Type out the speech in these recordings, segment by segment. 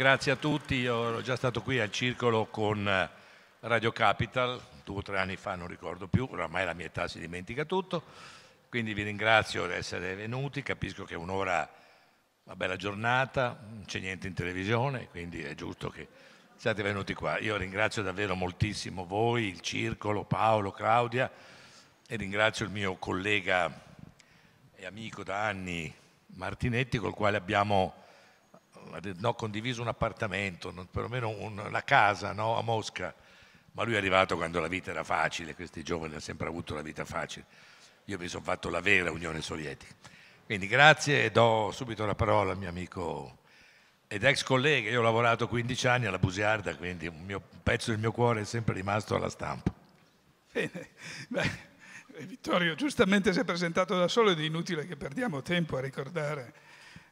Grazie a tutti, io ero già stato qui al circolo con eh, Radio Capital due o tre anni fa, non ricordo più, oramai la mia età si dimentica tutto, quindi vi ringrazio di essere venuti, capisco che è un'ora, una bella giornata, non c'è niente in televisione, quindi è giusto che siate venuti qua. Io ringrazio davvero moltissimo voi, il circolo, Paolo, Claudia e ringrazio il mio collega e amico da anni Martinetti col quale abbiamo no, condiviso un appartamento, non, perlomeno un, una casa no, a Mosca, ma lui è arrivato quando la vita era facile, questi giovani hanno sempre avuto la vita facile. Io mi sono fatto la vera Unione Sovietica. Quindi grazie e do subito la parola al mio amico ed ex collega, io ho lavorato 15 anni alla Busiarda, quindi un, mio, un pezzo del mio cuore è sempre rimasto alla stampa. Bene, Beh, Vittorio giustamente si è presentato da solo ed è inutile che perdiamo tempo a ricordare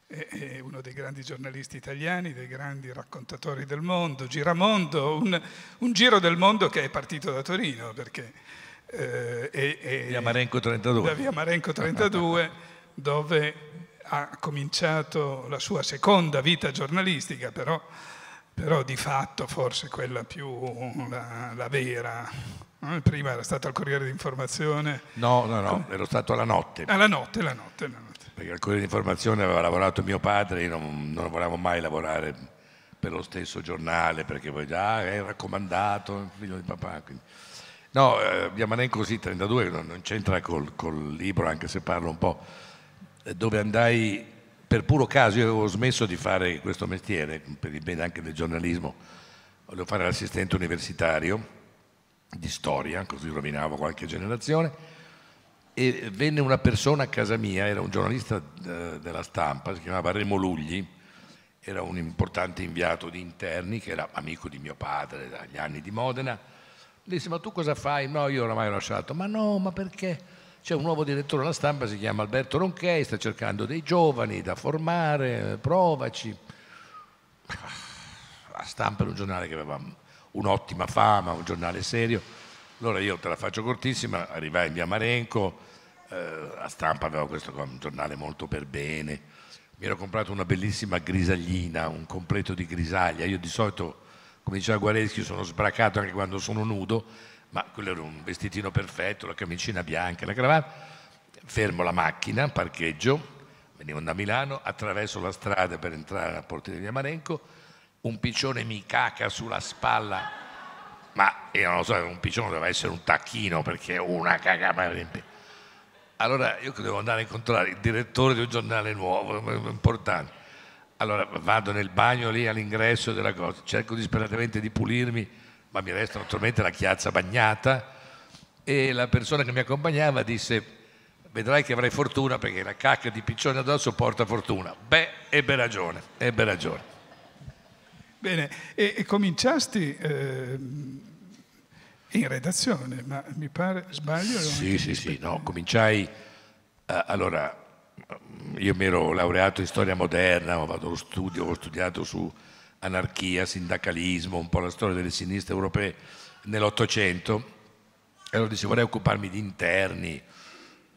è uno dei grandi giornalisti italiani, dei grandi raccontatori del mondo, Giramondo, un, un giro del mondo che è partito da Torino, perché eh, è, via Marenco 32. da via Marenco 32, dove ha cominciato la sua seconda vita giornalistica, però, però di fatto forse quella più la, la vera. Eh, prima era stato al Corriere d'Informazione. No, no, no, ero stato alla notte. Alla ah, notte, la notte, la notte perché al Corriere Informazione aveva lavorato mio padre, io non, non volevo mai lavorare per lo stesso giornale, perché poi già ah, è raccomandato, figlio di papà. Quindi. No, eh, Diamanenco sì, 32, non, non c'entra col, col, libro, anche se parlo un po', eh, dove andai per puro caso, io avevo smesso di fare questo mestiere, per il bene anche del giornalismo, volevo fare l'assistente universitario di storia, così rovinavo qualche generazione, e venne una persona a casa mia, era un giornalista eh, della stampa, si chiamava Remo Lugli, era un importante inviato di interni che era amico di mio padre dagli anni di Modena. Gli disse: Ma tu cosa fai? No, io oramai ho lasciato. Ma no, ma perché? C'è un nuovo direttore della stampa, si chiama Alberto Ronchei, sta cercando dei giovani da formare, provaci. La stampa era un giornale che aveva un'ottima fama, un giornale serio. Allora io te la faccio cortissima, arrivai in via Marenco, eh, a stampa avevo questo giornale molto per bene, mi ero comprato una bellissima grisaglina, un completo di grisaglia, io di solito, come diceva Guareschi, sono sbracato anche quando sono nudo, ma quello era un vestitino perfetto, la camicina bianca, la cravatta, fermo la macchina, parcheggio, venivo da Milano, attraverso la strada per entrare a Portineria Marenco, un piccione mi caca sulla spalla, ma io non lo so, un piccione doveva essere un tacchino perché una cagata allora io devo andare a incontrare il direttore di un giornale nuovo, importante. Allora vado nel bagno lì all'ingresso della cosa, cerco disperatamente di pulirmi, ma mi resta naturalmente la chiazza bagnata e la persona che mi accompagnava disse vedrai che avrai fortuna perché la cacca di piccione addosso porta fortuna. Beh, ebbe ragione, ebbe ragione. Bene, e, e cominciasti... Eh in redazione, ma mi pare, sbaglio? Sì, sì, sì, no, cominciai, a, eh, allora, io mi ero laureato in storia moderna, ho fatto lo studio, ho studiato su anarchia, sindacalismo, un po' la storia delle sinistre europee nell'Ottocento, e allora dicevo vorrei occuparmi di interni,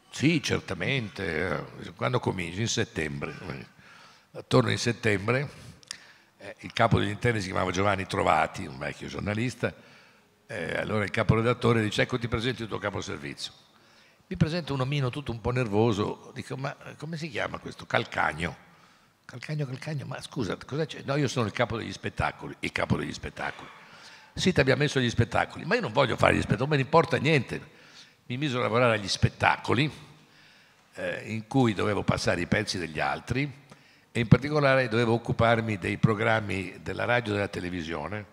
sì, certamente, eh, quando cominci? In settembre. Torno in settembre, eh, il capo degli interni si chiamava Giovanni Trovati, un vecchio giornalista, eh, allora il caporedattore dice ecco ti presento il tuo caposervizio. Mi presenta un omino tutto un po' nervoso, dico ma come si chiama questo? Calcagno. Calcagno, Calcagno, ma scusa, cosa c'è? No, io sono il capo degli spettacoli, il capo degli spettacoli. Sì, ti abbiamo messo gli spettacoli, ma io non voglio fare gli spettacoli, non me ne importa niente. Mi miso a lavorare agli spettacoli eh, in cui dovevo passare i pezzi degli altri e in particolare dovevo occuparmi dei programmi della radio e della televisione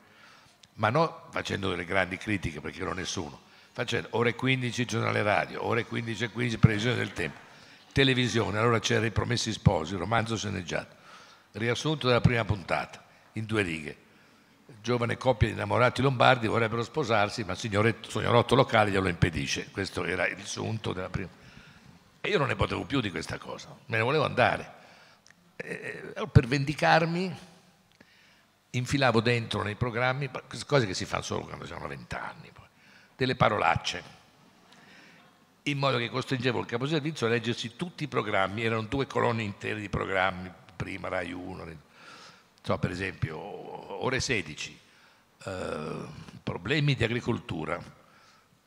ma non facendo delle grandi critiche perché ero nessuno, facendo ore 15 giornale radio, ore 15 e 15 previsione del tempo, televisione, allora c'era I Promessi Sposi, il romanzo sceneggiato, riassunto della prima puntata, in due righe. Giovane coppia di innamorati lombardi vorrebbero sposarsi, ma il signorotto locale glielo impedisce. Questo era il sunto della prima. E io non ne potevo più di questa cosa, me ne volevo andare. E, eh, eh, per vendicarmi infilavo dentro nei programmi, cose che si fanno solo quando si hanno vent'anni, delle parolacce, in modo che costringevo il caposervizio a leggersi tutti i programmi, erano due colonne intere di programmi, prima Rai 1, so, per esempio ore 16, eh, problemi di agricoltura,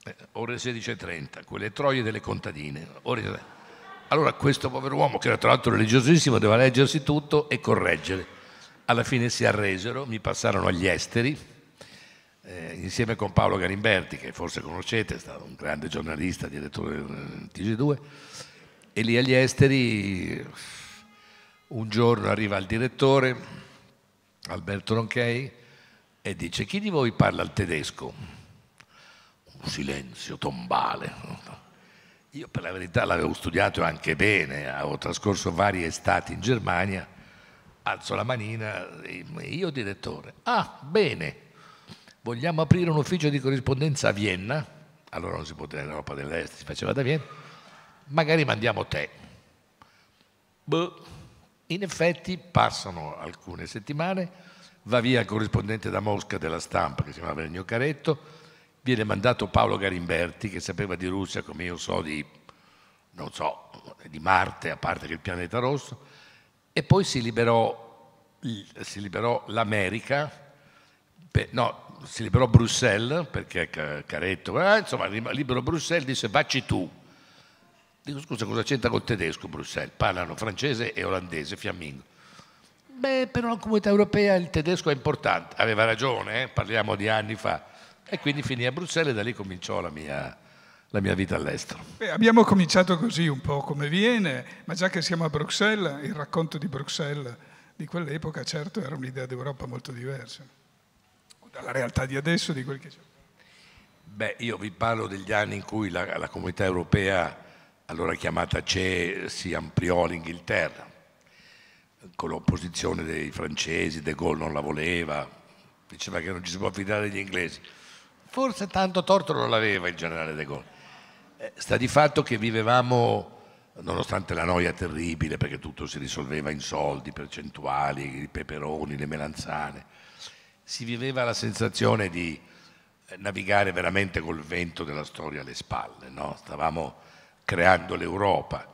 eh, ore 16.30, quelle troie delle contadine, ore... allora questo povero uomo che era tra l'altro religiosissimo doveva leggersi tutto e correggere alla fine si arresero, mi passarono agli esteri, eh, insieme con Paolo Garimberti, che forse conoscete, è stato un grande giornalista, direttore del eh, TG2, e lì agli esteri un giorno arriva il direttore, Alberto Ronchei, e dice chi di voi parla il tedesco? Un silenzio tombale. Io per la verità l'avevo studiato anche bene, avevo trascorso varie estati in Germania Alzo la manina, io direttore. Ah, bene, vogliamo aprire un ufficio di corrispondenza a Vienna? Allora non si poteva in Europa dell'Est, si faceva da Vienna. Magari mandiamo te. Boh. In effetti passano alcune settimane, va via il corrispondente da Mosca della stampa che si chiamava Ennio Caretto, viene mandato Paolo Garimberti che sapeva di Russia come io so di, so, di Marte, a parte che il pianeta rosso, e poi si liberò, si liberò l'America, no, si liberò Bruxelles, perché Caretto, eh, insomma, libero Bruxelles, disse vacci tu. Dico scusa, cosa c'entra col tedesco Bruxelles? Parlano francese e olandese, fiammingo. Beh, per una comunità europea il tedesco è importante. Aveva ragione, eh? parliamo di anni fa. E quindi finì a Bruxelles e da lì cominciò la mia la mia vita all'estero. Beh, abbiamo cominciato così un po' come viene, ma già che siamo a Bruxelles, il racconto di Bruxelles di quell'epoca certo era un'idea d'Europa molto diversa dalla realtà di adesso, di quel che c'è. Beh, io vi parlo degli anni in cui la, la comunità europea, allora chiamata CE, si ampliò all'Inghilterra, con l'opposizione dei francesi, De Gaulle non la voleva, diceva che non ci si può fidare degli inglesi. Forse tanto torto non l'aveva il generale De Gaulle eh, sta di fatto che vivevamo, nonostante la noia terribile, perché tutto si risolveva in soldi, percentuali, i peperoni, le melanzane, si viveva la sensazione di eh, navigare veramente col vento della storia alle spalle, no? stavamo creando l'Europa.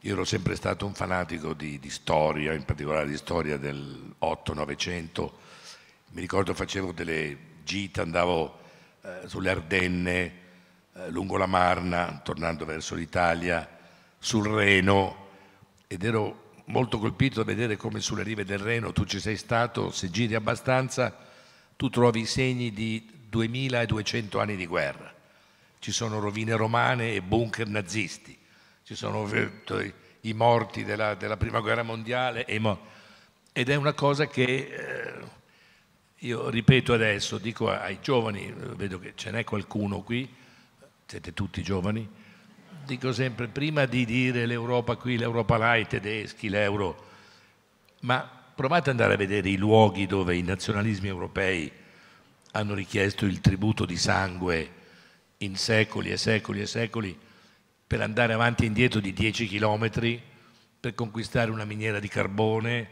Io ero sempre stato un fanatico di, di storia, in particolare di storia del 8-900. Mi ricordo facevo delle gite, andavo eh, sulle Ardenne, eh, lungo la Marna, tornando verso l'Italia, sul Reno, ed ero molto colpito a vedere come sulle rive del Reno, tu ci sei stato, se giri abbastanza, tu trovi i segni di 2200 anni di guerra. Ci sono rovine romane e bunker nazisti, ci sono eh, i morti della, della prima guerra mondiale ed è una cosa che eh, io ripeto adesso, dico ai giovani, eh, vedo che ce n'è qualcuno qui, siete tutti giovani, dico sempre prima di dire l'Europa qui, l'Europa là, i tedeschi, l'euro, ma provate ad andare a vedere i luoghi dove i nazionalismi europei hanno richiesto il tributo di sangue in secoli e secoli e secoli per andare avanti e indietro di 10 chilometri, per conquistare una miniera di carbone,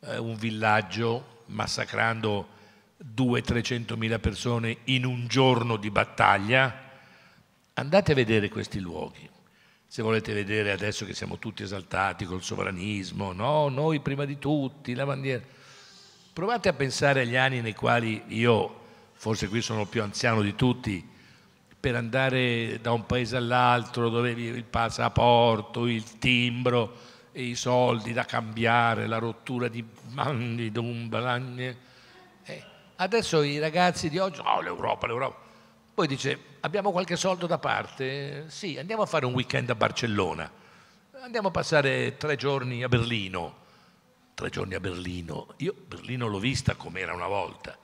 eh, un villaggio, massacrando 200-300 mila persone in un giorno di battaglia Andate a vedere questi luoghi. Se volete vedere adesso che siamo tutti esaltati col sovranismo, no, noi prima di tutti, la bandiera. Provate a pensare agli anni nei quali io, forse qui sono il più anziano di tutti, per andare da un paese all'altro dovevi il passaporto, il timbro, e i soldi da cambiare, la rottura di mandi, dumbalagni. Eh, adesso i ragazzi di oggi, oh l'Europa, l'Europa. Poi dice, abbiamo qualche soldo da parte? Sì, andiamo a fare un weekend a Barcellona, andiamo a passare tre giorni a Berlino. Tre giorni a Berlino, io Berlino l'ho vista com'era una volta,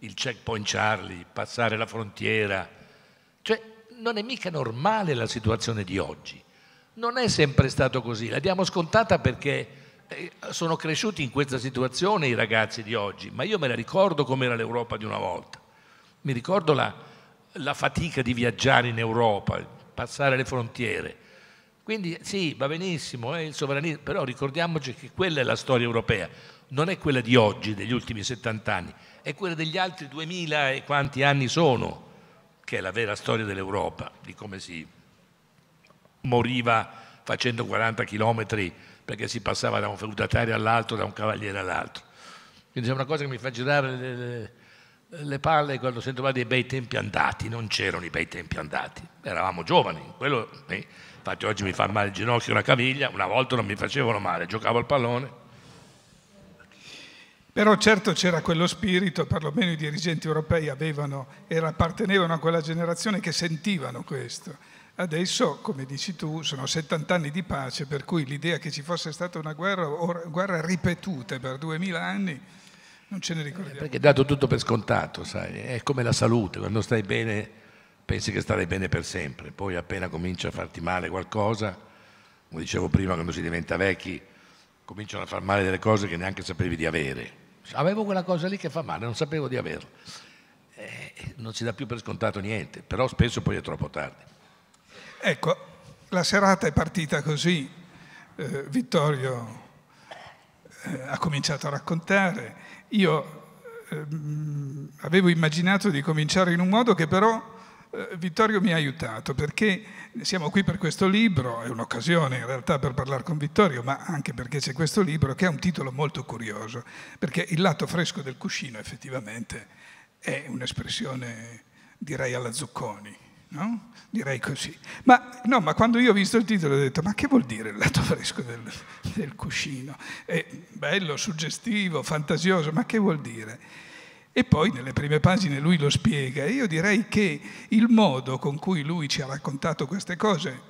il checkpoint Charlie, passare la frontiera. Cioè, non è mica normale la situazione di oggi. Non è sempre stato così, l'abbiamo scontata perché eh, sono cresciuti in questa situazione i ragazzi di oggi, ma io me la ricordo com'era l'Europa di una volta. Mi ricordo la, la fatica di viaggiare in Europa, passare le frontiere. Quindi sì, va benissimo, eh, il sovranismo, però ricordiamoci che quella è la storia europea, non è quella di oggi, degli ultimi 70 anni, è quella degli altri 2000 e quanti anni sono, che è la vera storia dell'Europa, di come si moriva facendo 40 chilometri perché si passava da un feudatario all'altro, da un cavaliere all'altro. Quindi è una cosa che mi fa girare le, le, le palle quando sento parlare dei bei tempi andati, non c'erano i bei tempi andati, eravamo giovani, quello, eh, infatti oggi mi fa male il ginocchio, e una caviglia, una volta non mi facevano male, giocavo al pallone. Però certo c'era quello spirito, perlomeno i dirigenti europei avevano, e appartenevano a quella generazione che sentivano questo. Adesso, come dici tu, sono 70 anni di pace, per cui l'idea che ci fosse stata una guerra, guerra ripetuta per 2000 anni, non ce ne ricordiamo. Perché è dato tutto per scontato, sai, è come la salute, quando stai bene pensi che starei bene per sempre, poi appena comincia a farti male qualcosa, come dicevo prima, quando si diventa vecchi cominciano a far male delle cose che neanche sapevi di avere. Avevo quella cosa lì che fa male, non sapevo di averla. Eh, non si dà più per scontato niente, però spesso poi è troppo tardi. Ecco, la serata è partita così, eh, Vittorio eh, ha cominciato a raccontare. Io eh, mm, avevo immaginato di cominciare in un modo che però eh, Vittorio mi ha aiutato perché siamo qui per questo libro, è un'occasione in realtà per parlare con Vittorio, ma anche perché c'è questo libro che ha un titolo molto curioso, perché il lato fresco del cuscino effettivamente è un'espressione direi alla Zucconi no? Direi così. Ma, no, ma, quando io ho visto il titolo ho detto, ma che vuol dire il lato fresco del, del cuscino? È bello, suggestivo, fantasioso, ma che vuol dire? E poi nelle prime pagine lui lo spiega e io direi che il modo con cui lui ci ha raccontato queste cose,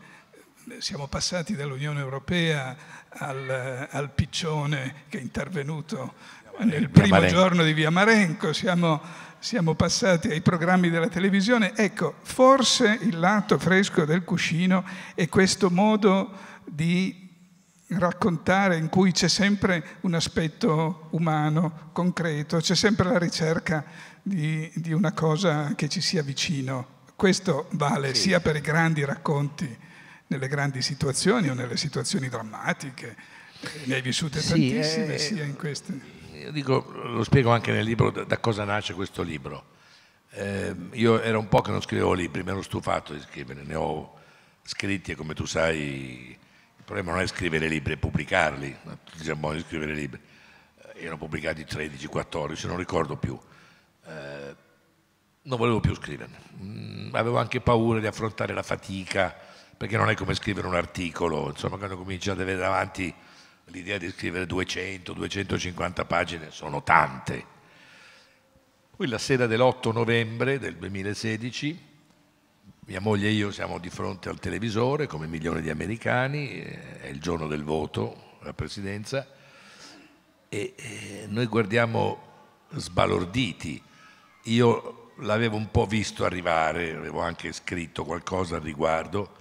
siamo passati dall'Unione Europea al, al piccione che è intervenuto nel primo giorno di Via Marenco, siamo siamo passati ai programmi della televisione, ecco, forse il lato fresco del cuscino è questo modo di raccontare in cui c'è sempre un aspetto umano, concreto, c'è sempre la ricerca di, di, una cosa che ci sia vicino. Questo vale sì. sia per i grandi racconti nelle grandi situazioni o nelle situazioni drammatiche, ne hai vissute sì, tantissime, eh, sia in queste io dico, lo spiego anche nel libro da, da cosa nasce questo libro. Eh, io era un po' che non scrivevo libri, mi ero stufato di scrivere, ne ho scritti e come tu sai il problema non è scrivere libri, è pubblicarli, tutti siamo buoni di scrivere libri. Eh, erano pubblicati 13, 14, non ricordo più. Eh, non volevo più scriverne, mm, avevo anche paura di affrontare la fatica, perché non è come scrivere un articolo, insomma quando cominci ad avere davanti l'idea di scrivere 200-250 pagine sono tante. Poi la sera dell'8 novembre del 2016, mia moglie e io siamo di fronte al televisore, come milioni di americani, eh, è il giorno del voto la presidenza, e eh, noi guardiamo sbalorditi. Io l'avevo un po' visto arrivare, avevo anche scritto qualcosa al riguardo,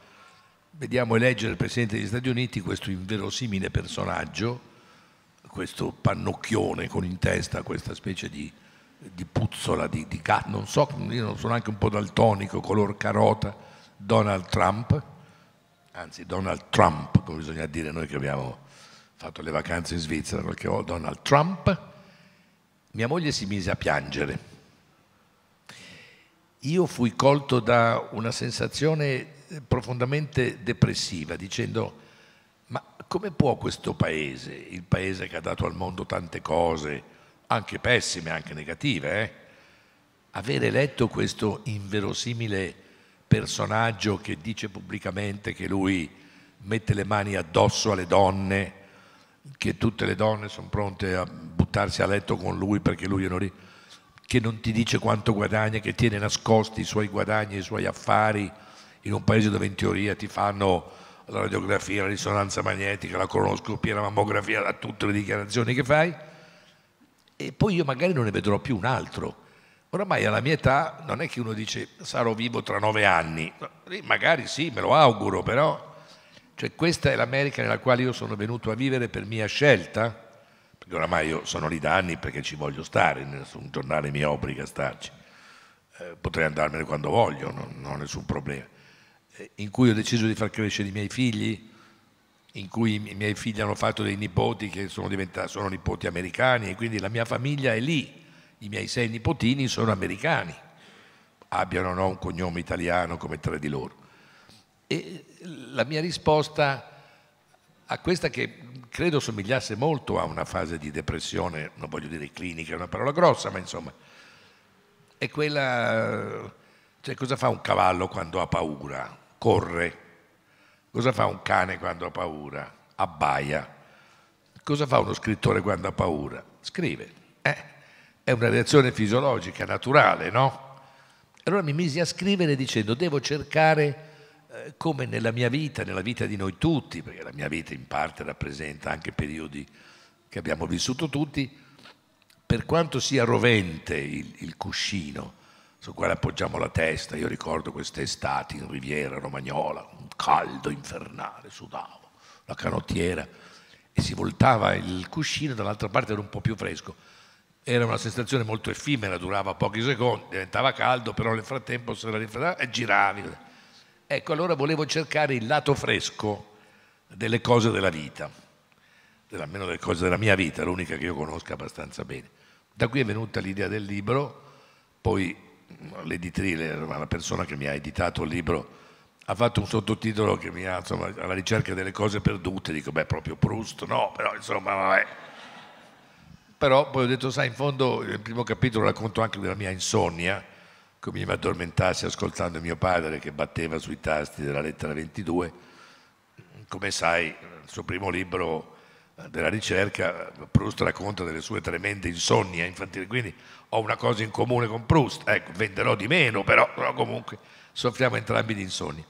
vediamo eleggere il Presidente degli Stati Uniti questo inverosimile personaggio, questo pannocchione con in testa questa specie di, di puzzola, di, di gatto, non so, io non sono anche un po' daltonico, color carota, Donald Trump, anzi Donald Trump, come bisogna dire noi che abbiamo fatto le vacanze in Svizzera qualche volta, Donald Trump, mia moglie si mise a piangere. Io fui colto da una sensazione profondamente depressiva dicendo ma come può questo paese, il paese che ha dato al mondo tante cose, anche pessime, anche negative, eh, avere eletto questo inverosimile personaggio che dice pubblicamente che lui mette le mani addosso alle donne, che tutte le donne sono pronte a buttarsi a letto con lui perché lui è che non ti dice quanto guadagna, che tiene nascosti i suoi guadagni, i suoi affari, in un paese dove in teoria ti fanno la radiografia, la risonanza magnetica, la colonoscopia, la mammografia, la, tutte le dichiarazioni che fai, e poi io magari non ne vedrò più un altro. Oramai alla mia età non è che uno dice sarò vivo tra nove anni, magari sì, me lo auguro, però cioè, questa è l'America nella quale io sono venuto a vivere per mia scelta, perché oramai io sono lì da anni perché ci voglio stare, nessun giornale mi obbliga a starci, eh, potrei andarmene quando voglio, non, non ho nessun problema eh, in cui ho deciso di far crescere i miei figli, in cui i miei figli hanno fatto dei nipoti che sono, sono nipoti americani e quindi la mia famiglia è lì, i miei sei nipotini sono americani, abbiano o no un cognome italiano come tre di loro. E la mia risposta a questa che credo somigliasse molto a una fase di depressione, non voglio dire clinica, è una parola grossa, ma insomma, è quella, cioè cosa fa un cavallo quando ha paura? corre. Cosa fa un cane quando ha paura? Abbaia. Cosa fa uno scrittore quando ha paura? Scrive. Eh, è una reazione fisiologica, naturale, no? Allora mi misi a scrivere dicendo devo cercare eh, come nella mia vita, nella vita di noi tutti, perché la mia vita in parte rappresenta anche periodi che abbiamo vissuto tutti, per quanto sia rovente il, il cuscino, su quale appoggiamo la testa. Io ricordo queste estati in Riviera Romagnola, un caldo infernale, sudavo, la canottiera, e si voltava il cuscino, dall'altra parte era un po' più fresco. Era una sensazione molto effimera, durava pochi secondi, diventava caldo, però nel frattempo si era rinfreddato e giravi. Ecco, allora volevo cercare il lato fresco delle cose della vita, almeno delle cose della mia vita, l'unica che io conosca abbastanza bene. Da qui è venuta l'idea del libro, poi l'editrice, la persona che mi ha editato il libro, ha fatto un sottotitolo che mi ha, insomma, alla ricerca delle cose perdute, dico, beh, proprio Proust, no, però insomma, vabbè. Però poi ho detto, sai, in fondo, nel primo capitolo racconto anche della mia insonnia, come mi addormentassi ascoltando mio padre che batteva sui tasti della lettera 22. Come sai, il suo primo libro della ricerca, Proust racconta delle sue tremende insonnie infantili, quindi ho una cosa in comune con Proust, ecco, venderò di meno, però, però comunque soffriamo entrambi di insonnie.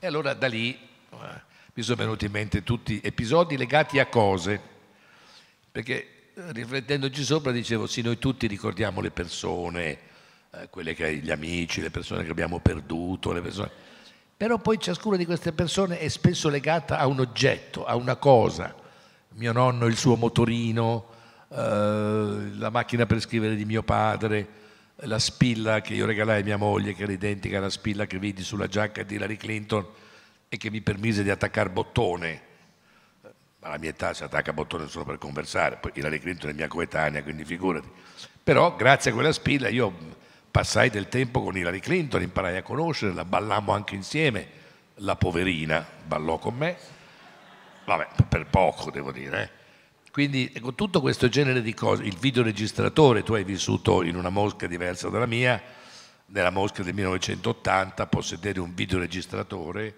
E allora da lì eh, mi sono venuti in mente tutti episodi legati a cose, perché eh, riflettendoci sopra dicevo sì, noi tutti ricordiamo le persone, eh, quelle che, gli amici, le persone che abbiamo perduto, le persone... però poi ciascuna di queste persone è spesso legata a un oggetto, a una cosa mio nonno il suo motorino, eh, la macchina per scrivere di mio padre, la spilla che io regalai a mia moglie, che era identica alla spilla che vedi sulla giacca di Hillary Clinton e che mi permise di attaccare bottone. Alla mia età si attacca bottone solo per conversare, poi Hillary Clinton è mia coetanea, quindi figurati. Però grazie a quella spilla io passai del tempo con Hillary Clinton, imparai a conoscerla, ballammo anche insieme, la poverina ballò con me vabbè, per poco devo dire. Eh. Quindi ecco, tutto questo genere di cose, il videoregistratore, tu hai vissuto in una mosca diversa dalla mia, nella mosca del 1980 possedere un videoregistratore,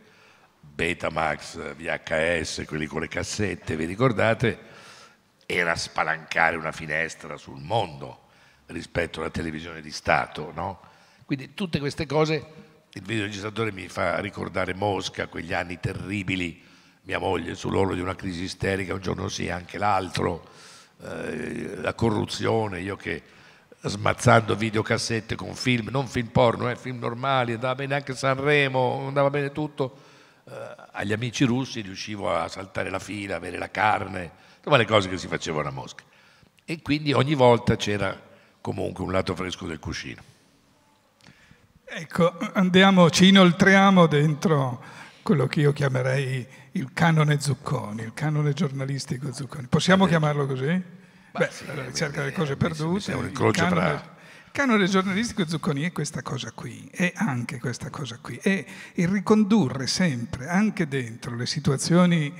Betamax, VHS, quelli con le cassette, vi ricordate? Era spalancare una finestra sul mondo rispetto alla televisione di Stato, no? Quindi tutte queste cose, il videoregistratore mi fa ricordare Mosca, quegli anni terribili mia moglie sull'orlo di una crisi isterica, un giorno sì, anche l'altro, eh, la corruzione, io che smazzando videocassette con film, non film porno, eh, film normali, andava bene anche Sanremo, andava bene tutto, eh, agli amici russi riuscivo a saltare la fila, avere la carne, insomma le cose che si facevano a Mosca. E quindi ogni volta c'era comunque un lato fresco del cuscino. Ecco, andiamo, ci inoltriamo dentro quello che io chiamerei il canone Zucconi, il canone giornalistico Zucconi. Possiamo chiamarlo così? Beh, sì, la ricerca delle eh, cose perdute, un il canone, tra... canone giornalistico Zucconi è questa cosa qui, è anche questa cosa qui, è il ricondurre sempre, anche dentro le situazioni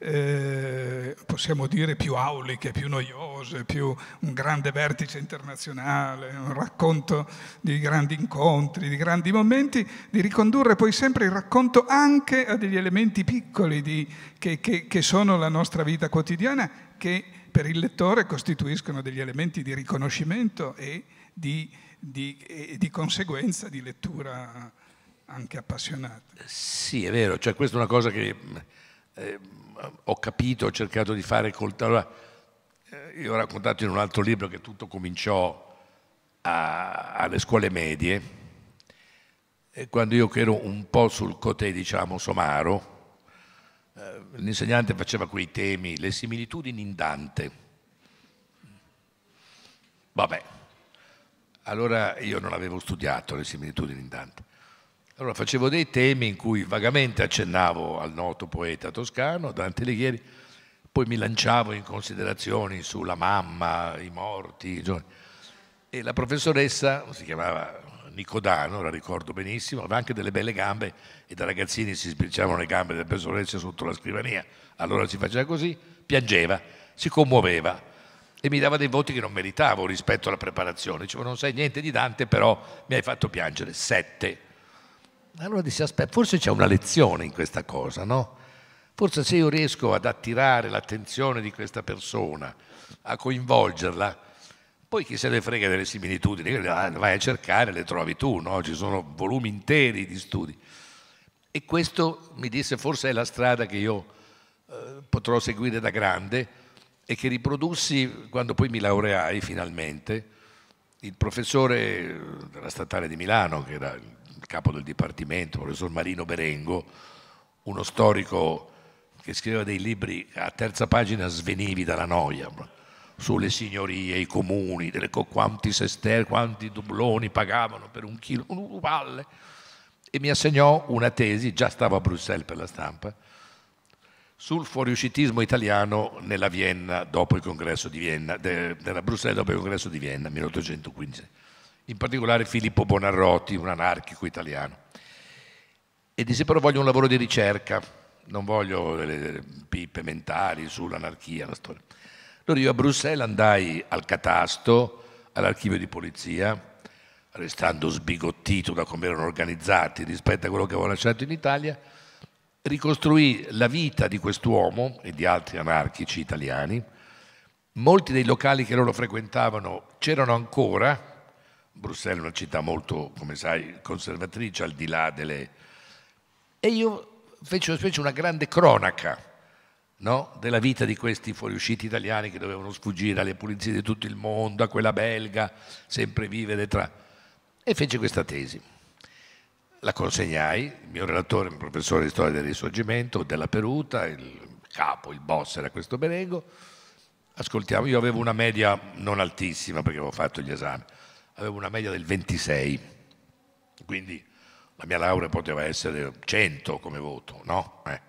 eh, possiamo dire più auliche, più noiose, più un grande vertice internazionale, un racconto di grandi incontri, di grandi momenti, di ricondurre poi sempre il racconto anche a degli elementi piccoli di, che, che, che sono la nostra vita quotidiana, che per il lettore costituiscono degli elementi di riconoscimento e di, di, e di conseguenza di lettura anche appassionata. Sì, è vero, cioè, questa è una cosa che... Eh, ho capito, ho cercato di fare col... Allora, eh, io ho raccontato in un altro libro che tutto cominciò a, alle scuole medie, quando io che ero un po' sul cotè, diciamo, somaro, eh, l'insegnante faceva quei temi, le similitudini in Dante. Vabbè, allora io non avevo studiato le similitudini in Dante. Allora facevo dei temi in cui vagamente accennavo al noto poeta toscano Dante Alighieri, poi mi lanciavo in considerazioni sulla mamma, i morti, e la professoressa, si chiamava Nicodano, la ricordo benissimo, aveva anche delle belle gambe e da ragazzini si sbirciavano le gambe delle professoresse sotto la scrivania, allora si faceva così, piangeva, si commuoveva e mi dava dei voti che non meritavo rispetto alla preparazione, dicevo non sai niente di Dante però mi hai fatto piangere, sette allora dissi, aspetta, forse c'è una lezione in questa cosa, no? Forse se io riesco ad attirare l'attenzione di questa persona, a coinvolgerla, poi chi se ne frega delle similitudini, eh, vai a cercare, le trovi tu, no? Ci sono volumi interi di studi. E questo mi disse forse è la strada che io eh, potrò seguire da grande e che riprodussi quando poi mi laureai finalmente. Il professore della statale di Milano, che era il il capo del dipartimento, il professor Marino Berengo, uno storico che scriveva dei libri a terza pagina svenivi dalla noia sulle signorie, i comuni, delle, quanti sester, quanti dubloni pagavano per un chilo, un valle. E mi assegnò una tesi, già stavo a Bruxelles per la stampa, sul fuoriuscitismo italiano nella Vienna dopo il congresso di Vienna, de, della Bruxelles dopo il congresso di Vienna, 1815 in particolare Filippo Bonarroti, un anarchico italiano. E disse però voglio un lavoro di ricerca, non voglio le eh, pippe mentali sull'anarchia, la storia. Allora io a Bruxelles andai al catasto, all'archivio di polizia, restando sbigottito da come erano organizzati rispetto a quello che avevo lasciato in Italia, ricostruì la vita di quest'uomo e di altri anarchici italiani. Molti dei locali che loro frequentavano c'erano ancora, Bruxelles è una città molto, come sai, conservatrice, al di là delle... E io feci una specie una grande cronaca no? della vita di questi fuoriusciti italiani che dovevano sfuggire alle pulizie di tutto il mondo, a quella belga, sempre vive tra... E feci questa tesi. La consegnai, il mio relatore, un professore di storia del risorgimento, della Peruta, il capo, il boss era questo Berego. Ascoltiamo, io avevo una media non altissima perché avevo fatto gli esami avevo una media del 26, quindi la mia laurea poteva essere 100 come voto, no? Eh.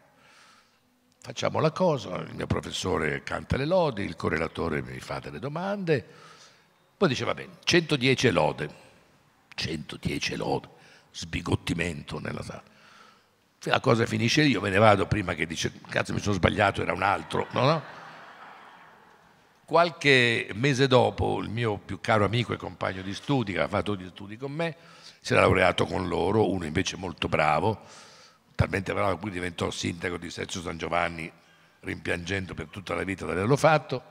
Facciamo la cosa, il mio professore canta le lodi, il correlatore mi fa delle domande, poi diceva bene, 110 lode, 110 lode, sbigottimento nella sala. La cosa finisce lì, io me ne vado prima che dice, cazzo mi sono sbagliato, era un altro, no? no? Qualche mese dopo il mio più caro amico e compagno di studi, che aveva fatto gli studi con me, si era laureato con loro, uno invece molto bravo, talmente bravo che poi diventò sindaco di Sergio San Giovanni, rimpiangendo per tutta la vita di averlo fatto.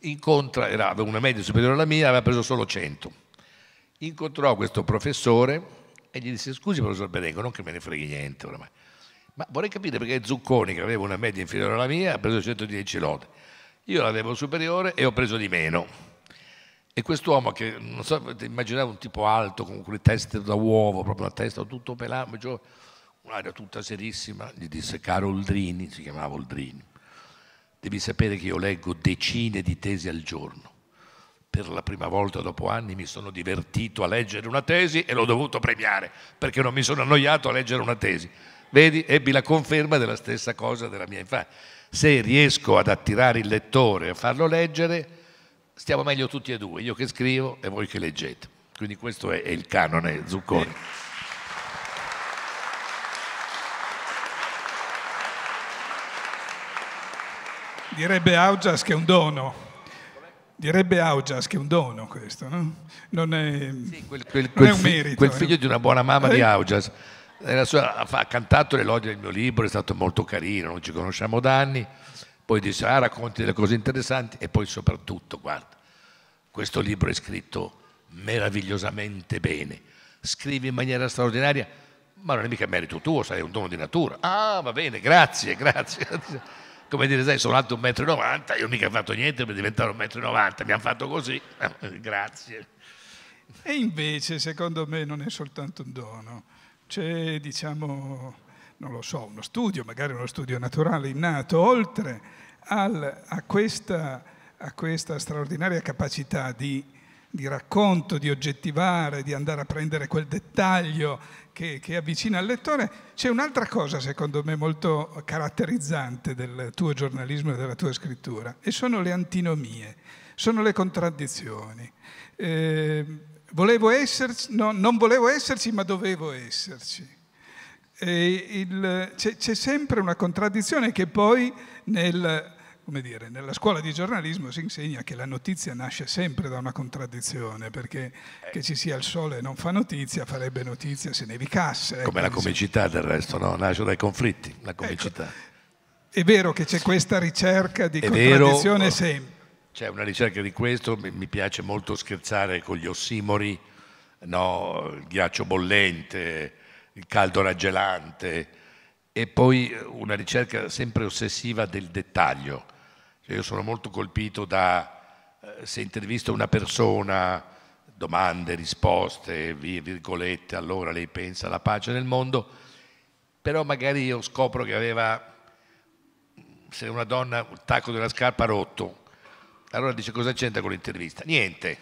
Incontra, era, aveva una media superiore alla mia, aveva preso solo 100. Incontrò questo professore e gli disse: Scusi, professor Berengo, non che me ne freghi niente oramai, ma vorrei capire perché Zucconi, che aveva una media inferiore alla mia, ha preso 110 lode. Io l'avevo superiore e ho preso di meno. E quest'uomo che, non so, immaginavo un tipo alto, con quelle teste da uovo, proprio la testa tutto pelato, un'aria tutta serissima, gli disse, caro Oldrini, si chiamava Oldrini, devi sapere che io leggo decine di tesi al giorno. Per la prima volta dopo anni mi sono divertito a leggere una tesi e l'ho dovuto premiare, perché non mi sono annoiato a leggere una tesi. Vedi, ebbi la conferma della stessa cosa della mia infanzia se riesco ad attirare il lettore, a farlo leggere, stiamo meglio tutti e due, io che scrivo e voi che leggete. Quindi questo è, il canone Zucconi. Direbbe Augias che è un dono. Direbbe Augias che è un dono questo, no? Non è, sì, quel, quel, non quel è un merito. Quel figlio no? Eh. di una buona mamma eh? di Augias sua, ha cantato l'elogio del mio libro, è stato molto carino, non ci conosciamo da anni, poi dice: ah, racconti delle cose interessanti e poi soprattutto, guarda, questo libro è scritto meravigliosamente bene, scrivi in maniera straordinaria, ma non è mica merito tuo, sei un dono di natura. Ah, va bene, grazie, grazie. Come dire, sai, sono alto 1,90 m, io mica ho fatto niente per diventare 1,90 m, mi hanno fatto così, grazie. E invece, secondo me, non è soltanto un dono c'è, diciamo, non lo so, uno studio, magari uno studio naturale innato, oltre al, a, questa, a, questa, straordinaria capacità di, di, racconto, di oggettivare, di andare a prendere quel dettaglio che, che avvicina al lettore, c'è un'altra cosa secondo me molto caratterizzante del tuo giornalismo e della tua scrittura, e sono le antinomie, sono le contraddizioni. Eh, Volevo esserci, no, non volevo esserci, ma dovevo esserci. Il, c'è, c'è, sempre una contraddizione che poi nel, dire, nella scuola di giornalismo si insegna che la notizia nasce sempre da una contraddizione, perché eh. che ci sia il sole e non fa notizia, farebbe notizia se nevicasse. Eh, come la comicità del resto, no? nasce dai conflitti, la ecco, comicità. Ecco, è vero che c'è questa ricerca di è contraddizione vero, sempre c'è cioè, una ricerca di questo, mi piace molto scherzare con gli ossimori, no? il ghiaccio bollente, il caldo raggelante e poi eh, una ricerca sempre ossessiva del dettaglio. Cioè, io sono molto colpito da, eh, se intervisto una persona, domande, risposte, virgolette, allora lei pensa alla pace nel mondo, però magari io scopro che aveva, se una donna, il tacco della scarpa rotto, allora dice cosa c'entra con l'intervista? Niente.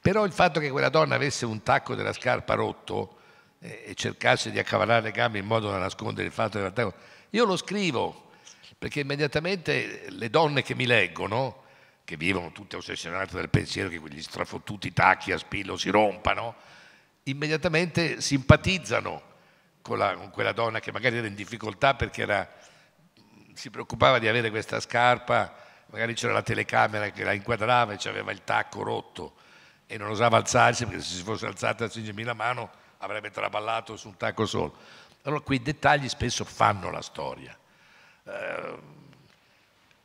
Però il fatto che quella donna avesse un tacco della scarpa rotto eh, e cercasse di accavalare le gambe in modo da nascondere il fatto della dell'attacco, io lo scrivo perché immediatamente le donne che mi leggono, che vivono tutte ossessionate dal pensiero che quegli strafottuti tacchi a spillo si rompano, immediatamente simpatizzano con, la, con quella donna che magari era in difficoltà perché era, si preoccupava di avere questa scarpa magari c'era la telecamera che la inquadrava e aveva il tacco rotto e non osava alzarsi perché se si fosse alzata a cingermi la mano avrebbe traballato su un tacco solo. Allora quei dettagli spesso fanno la storia. Eh,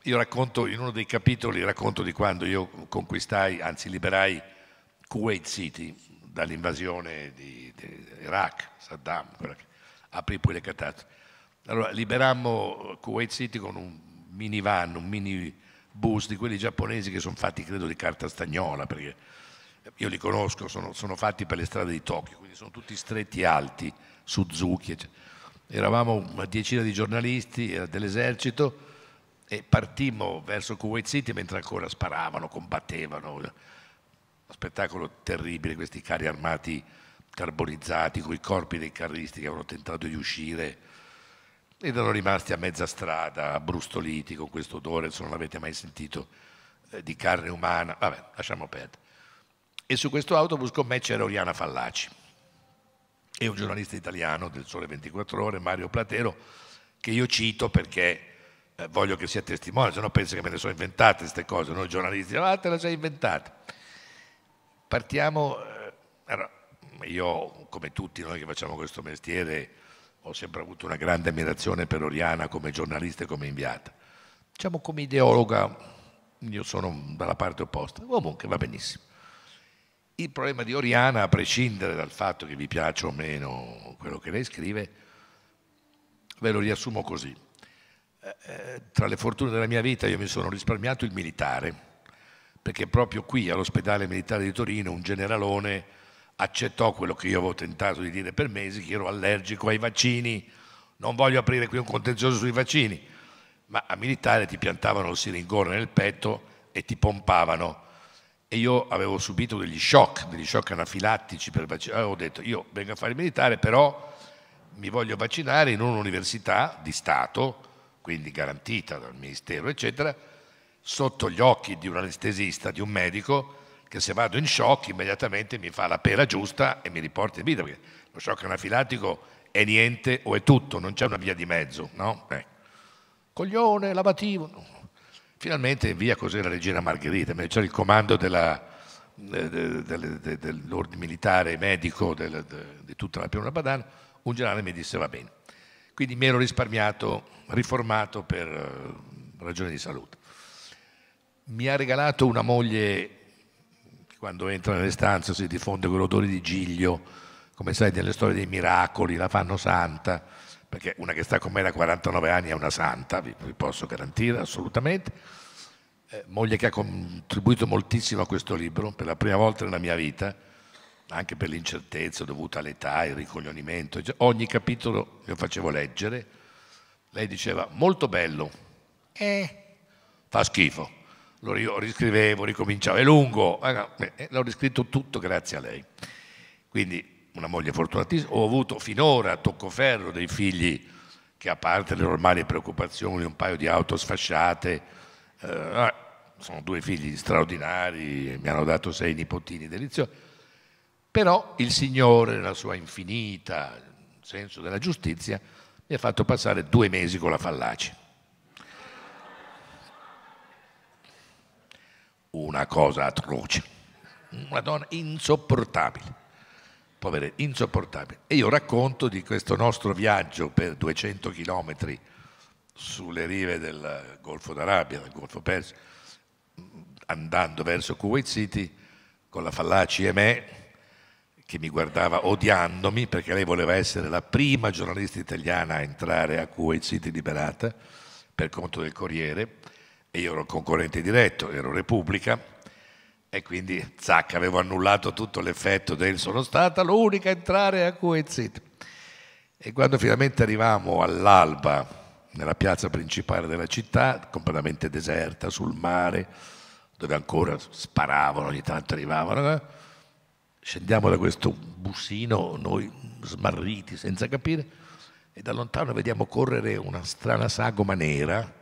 io racconto, in uno dei capitoli racconto di quando io conquistai, anzi liberai Kuwait City dall'invasione di, di Iraq, Saddam, che aprì poi le catastrofi. Allora liberammo Kuwait City con un minivan, un mini bus di quelli giapponesi che sono fatti credo di carta stagnola perché io li conosco, sono, sono fatti per le strade di Tokyo, quindi sono tutti stretti alti, Suzuki. Eccetera. Eravamo una diecina di giornalisti eh, dell'esercito e partimmo verso Kuwait City mentre ancora sparavano, combattevano. Eh. Uno spettacolo terribile, questi carri armati carbonizzati con i corpi dei carristi che avevano tentato di uscire ed erano rimasti a mezza strada, brustoliti con questo odore, se non l'avete mai sentito, eh, di carne umana, vabbè, lasciamo perdere. E su questo autobus con me c'era Oriana Fallaci e un giornalista italiano del Sole 24 Ore, Mario Platero, che io cito perché eh, voglio che sia testimone, se no penso che me ne sono inventate queste cose, noi giornalisti, ah te le sei inventate. Partiamo, eh, io come tutti noi che facciamo questo mestiere, ho sempre avuto una grande ammirazione per Oriana come giornalista e come inviata. Diciamo come ideologa io sono dalla parte opposta, comunque va benissimo. Il problema di Oriana, a prescindere dal fatto che vi piaccia o meno quello che lei scrive, ve lo riassumo così. Eh, eh tra le fortune della mia vita io mi sono risparmiato il militare, perché proprio qui all'ospedale militare di Torino un generalone accettò quello che io avevo tentato di dire per mesi, che ero allergico ai vaccini, non voglio aprire qui un contenzioso sui vaccini, ma a militare ti piantavano il siringone nel petto e ti pompavano. E io avevo subito degli shock, degli shock anafilattici per vaccino. Eh, avevo detto, io vengo a fare il militare, però mi voglio vaccinare in un'università di Stato, quindi garantita dal Ministero, eccetera, sotto gli occhi di un anestesista, di un medico, che se vado in shock immediatamente mi fa la pera giusta e mi riporta in vita, perché lo shock anafilatico è niente o è tutto, non c'è una via di mezzo, no? Eh. Coglione, lavativo. No. Finalmente via così la regina Margherita, c'era il comando della, dell'ordine militare medico di tutta la pianura padana, un generale mi disse va bene. Quindi mi ero risparmiato, riformato per eh, ragioni di salute. Mi ha regalato una moglie quando entra nelle stanze si diffonde quell'odore di giglio, come sai delle storie dei miracoli, la fanno santa, perché una che sta con me da 49 anni è una santa, vi, vi posso garantire assolutamente. Eh, moglie che ha contribuito moltissimo a questo libro, per la prima volta nella mia vita, anche per l'incertezza dovuta all'età, il ricoglionimento. Cioè, ogni capitolo lo facevo leggere. Lei diceva, molto bello, eh, fa schifo lo riscrivevo, ricominciavo, è lungo, eh, l'ho riscritto tutto grazie a lei. Quindi una moglie fortunatissima, ho avuto finora tocco ferro, dei figli che a parte le normali preoccupazioni, un paio di auto sfasciate, eh, ah, sono due figli straordinari, mi hanno dato sei nipotini deliziosi, però il Signore nella sua infinita senso della giustizia mi ha fatto passare due mesi con la fallace una cosa atroce, una donna insopportabile, povera, insopportabile. E io racconto di questo nostro viaggio per 200 chilometri sulle rive del Golfo d'Arabia, del Golfo Persico, andando verso Kuwait City con la Fallaci e me, che mi guardava odiandomi perché lei voleva essere la prima giornalista italiana a entrare a Kuwait City liberata per conto del Corriere e io ero il concorrente diretto, ero Repubblica e quindi zac, avevo annullato tutto l'effetto del sono stata l'unica a entrare a Kuwait E quando finalmente arrivavamo all'alba nella piazza principale della città, completamente deserta, sul mare, dove ancora sparavano, ogni tanto arrivavano, eh, scendiamo da questo busino, noi smarriti, senza capire, e da lontano vediamo correre una strana sagoma nera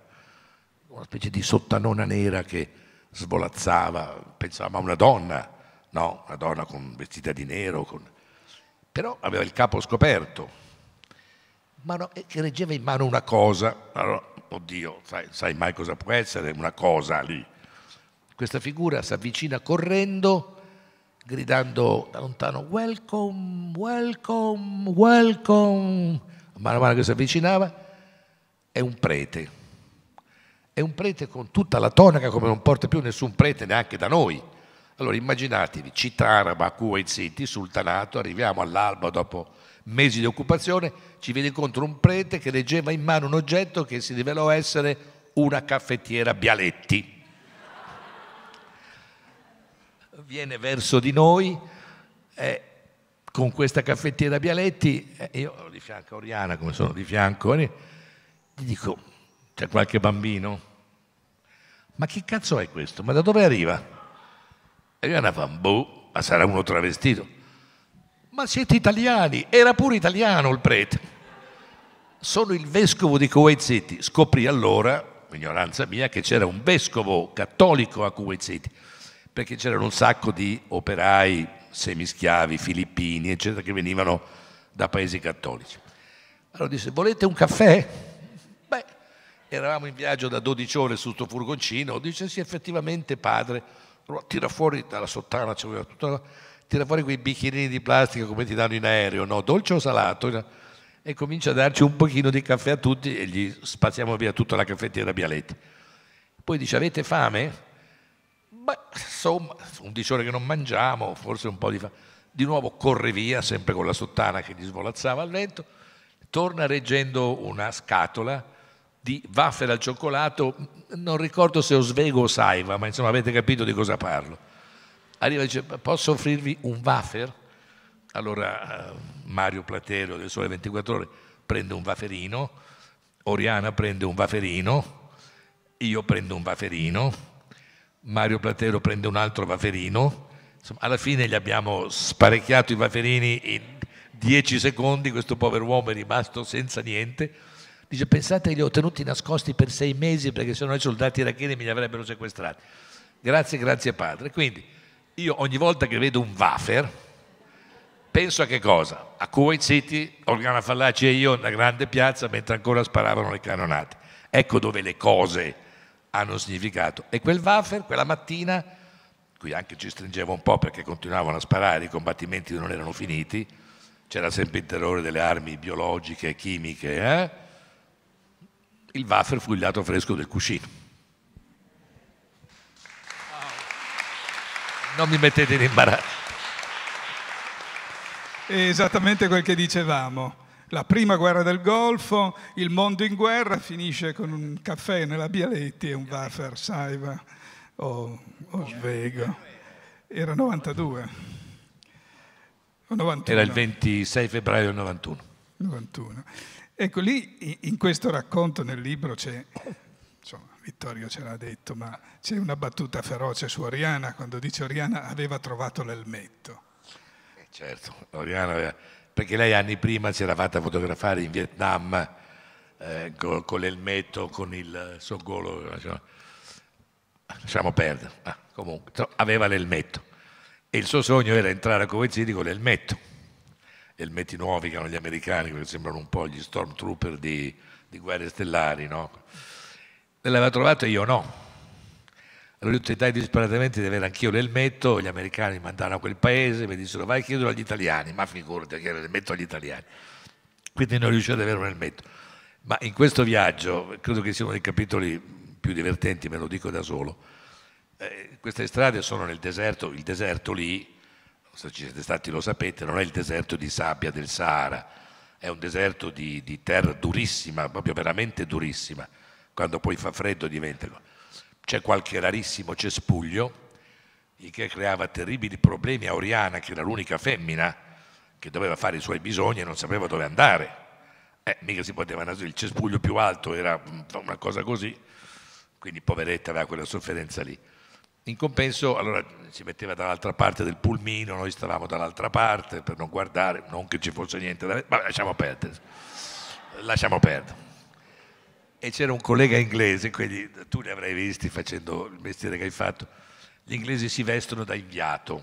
una specie di sottanona nera che svolazzava, pensavamo a una donna, no, una donna con, vestita di nero, con... però aveva il capo scoperto, ma no, eh, che reggeva in mano una cosa, allora, oddio, sai, sai mai cosa può essere una cosa lì. Questa figura si avvicina correndo, gridando da lontano welcome, welcome, welcome. Man mano che si avvicinava è un prete è un prete con tutta la tonaca come non porta più nessun prete neanche da noi. Allora immaginatevi, città araba, Kuwait City, sultanato, arriviamo all'alba dopo mesi di occupazione, ci viene incontro un prete che leggeva in mano un oggetto che si rivelò essere una caffettiera Bialetti. Viene verso di noi eh, con questa caffettiera Bialetti, eh, io di fianco a Oriana, come sono di fianco, eh, gli dico, c'è qualche bambino? ma che cazzo è questo? Ma da dove arriva? E io Rihanna fa, boh, ma sarà uno travestito. Ma siete italiani, era pure italiano il prete. Sono il vescovo di Kuwait City. Scoprì allora, ignoranza mia, che c'era un vescovo cattolico a Kuwait City, perché c'erano un sacco di operai, semischiavi, filippini, eccetera, che venivano da paesi cattolici. Allora disse, volete un caffè? eravamo in viaggio da 12 ore su sto furgoncino, dice sì effettivamente padre, tira fuori dalla sottana, cioè, tutta, tira fuori quei bicchierini di plastica come ti danno in aereo, no? dolce o salato? E comincia a darci un pochino di caffè a tutti e gli spaziamo via tutta la caffettiera Bialetti. Poi dice avete fame? Beh, insomma, 11 ore che non mangiamo, forse un po' di fame. Di nuovo corre via, sempre con la sottana che gli svolazzava al vento, torna reggendo una scatola di waffle al cioccolato, non ricordo se Osvego o Saiva, ma insomma avete capito di cosa parlo. Arriva e dice, posso offrirvi un wafer? Allora eh, Mario Platero del Sole 24 Ore prende un waferino, Oriana prende un waferino, io prendo un waferino, Mario Platero prende un altro waferino, insomma alla fine gli abbiamo sparecchiato i waferini in dieci secondi, questo povero uomo è rimasto senza niente Dice, pensate li ho tenuti nascosti per sei mesi perché se no i soldati iracheni mi li avrebbero sequestrati. Grazie, grazie padre. Quindi io ogni volta che vedo un wafer, penso a che cosa? A Kuwait City, Organa Fallaci e io, una grande piazza, mentre ancora sparavano le cannonate. Ecco dove le cose hanno significato. E quel wafer, quella mattina, qui anche ci stringevo un po' perché continuavano a sparare, i combattimenti non erano finiti, c'era sempre il terrore delle armi biologiche, chimiche, eh? Il wafer fu il lato fresco del cuscino. Non mi mettete in imbarazzo. È esattamente quel che dicevamo. La prima guerra del Golfo, il mondo in guerra, finisce con un caffè nella Bialetti e un wafer saiva o, o svego. Era 92. 91. Era il 26 febbraio del 91. 91. Ecco, lì in questo racconto nel libro c'è, insomma, Vittorio ce l'ha detto, ma c'è una battuta feroce su Oriana quando dice Oriana aveva trovato l'elmetto. Eh certo, Oriana aveva, perché lei anni prima si era fatta fotografare in Vietnam eh, con, con, l'elmetto, con il suo golo, diciamo, lasciamo perdere, ah, comunque, aveva l'elmetto. E il suo sogno era entrare a Covezzini con l'elmetto elmetti Nuovi, che erano gli americani, che sembrano un po' gli stormtrooper di, di Guerre Stellari, no? E l'aveva trovato io no. Allora io tentai disperatamente di avere anch'io l'elmetto, gli americani mi mandarono a quel paese, mi dissero vai a chiedilo agli italiani, ma figurati che era l'elmetto agli italiani. Quindi non riuscivo ad avere un elmetto. Ma in questo viaggio, credo che sia uno dei capitoli più divertenti, me lo dico da solo, eh, queste strade sono nel deserto, il deserto lì, se ci siete stati lo sapete, non è il deserto di sabbia del Sahara, è un deserto di, di terra durissima, proprio veramente durissima. Quando poi fa freddo diventa... C'è qualche rarissimo cespuglio, che creava terribili problemi a Oriana, che era l'unica femmina che doveva fare i suoi bisogni e non sapeva dove andare. Eh, mica si poteva andare, il cespuglio più alto era mm, una cosa così, quindi poveretta aveva quella sofferenza lì. In compenso, allora si metteva dall'altra parte del pulmino, noi stavamo dall'altra parte per non guardare, non che ci fosse niente da ma lasciamo perdere. Lasciamo perdere. E c'era un collega inglese, quindi tu li avrai visti facendo il mestiere che hai fatto. Gli inglesi si vestono da inviato.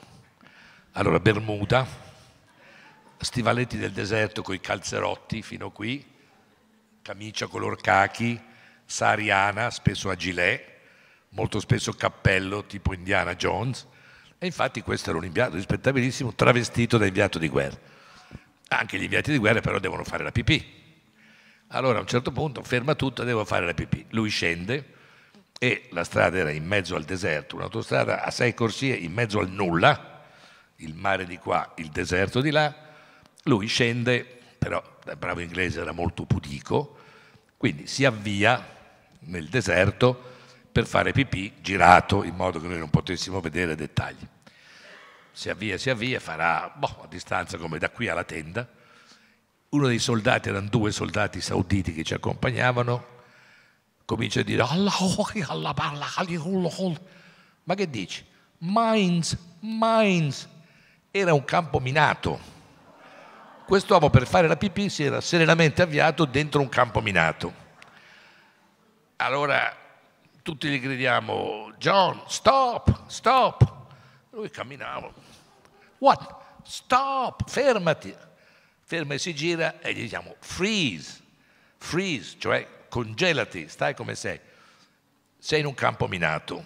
Allora, Bermuda, stivaletti del deserto con i calzerotti fino qui, camicia color cachi, sahariana, spesso a gilet molto spesso cappello tipo Indiana Jones, e infatti questo era un inviato rispettabilissimo travestito da inviato di guerra. Anche gli inviati di guerra però devono fare la pipì. Allora a un certo punto ferma tutto, e devo fare la pipì. Lui scende e la strada era in mezzo al deserto, un'autostrada a sei corsie in mezzo al nulla, il mare di qua, il deserto di là. Lui scende, però da bravo inglese era molto pudico, quindi si avvia nel deserto per fare pipì girato in modo che noi non potessimo vedere dettagli. Si avvia, si avvia, farà boh, a distanza come da qui alla tenda. Uno dei soldati, erano due soldati sauditi che ci accompagnavano, comincia a dire ma che dici? Mines, mines, era un campo minato. Quest'uomo per fare la pipì si era serenamente avviato dentro un campo minato. Allora tutti gli gridiamo, John, stop, stop. Lui camminava, what? Stop, fermati. Ferma e si gira e gli diciamo freeze, freeze, cioè congelati, stai come sei. Sei in un campo minato.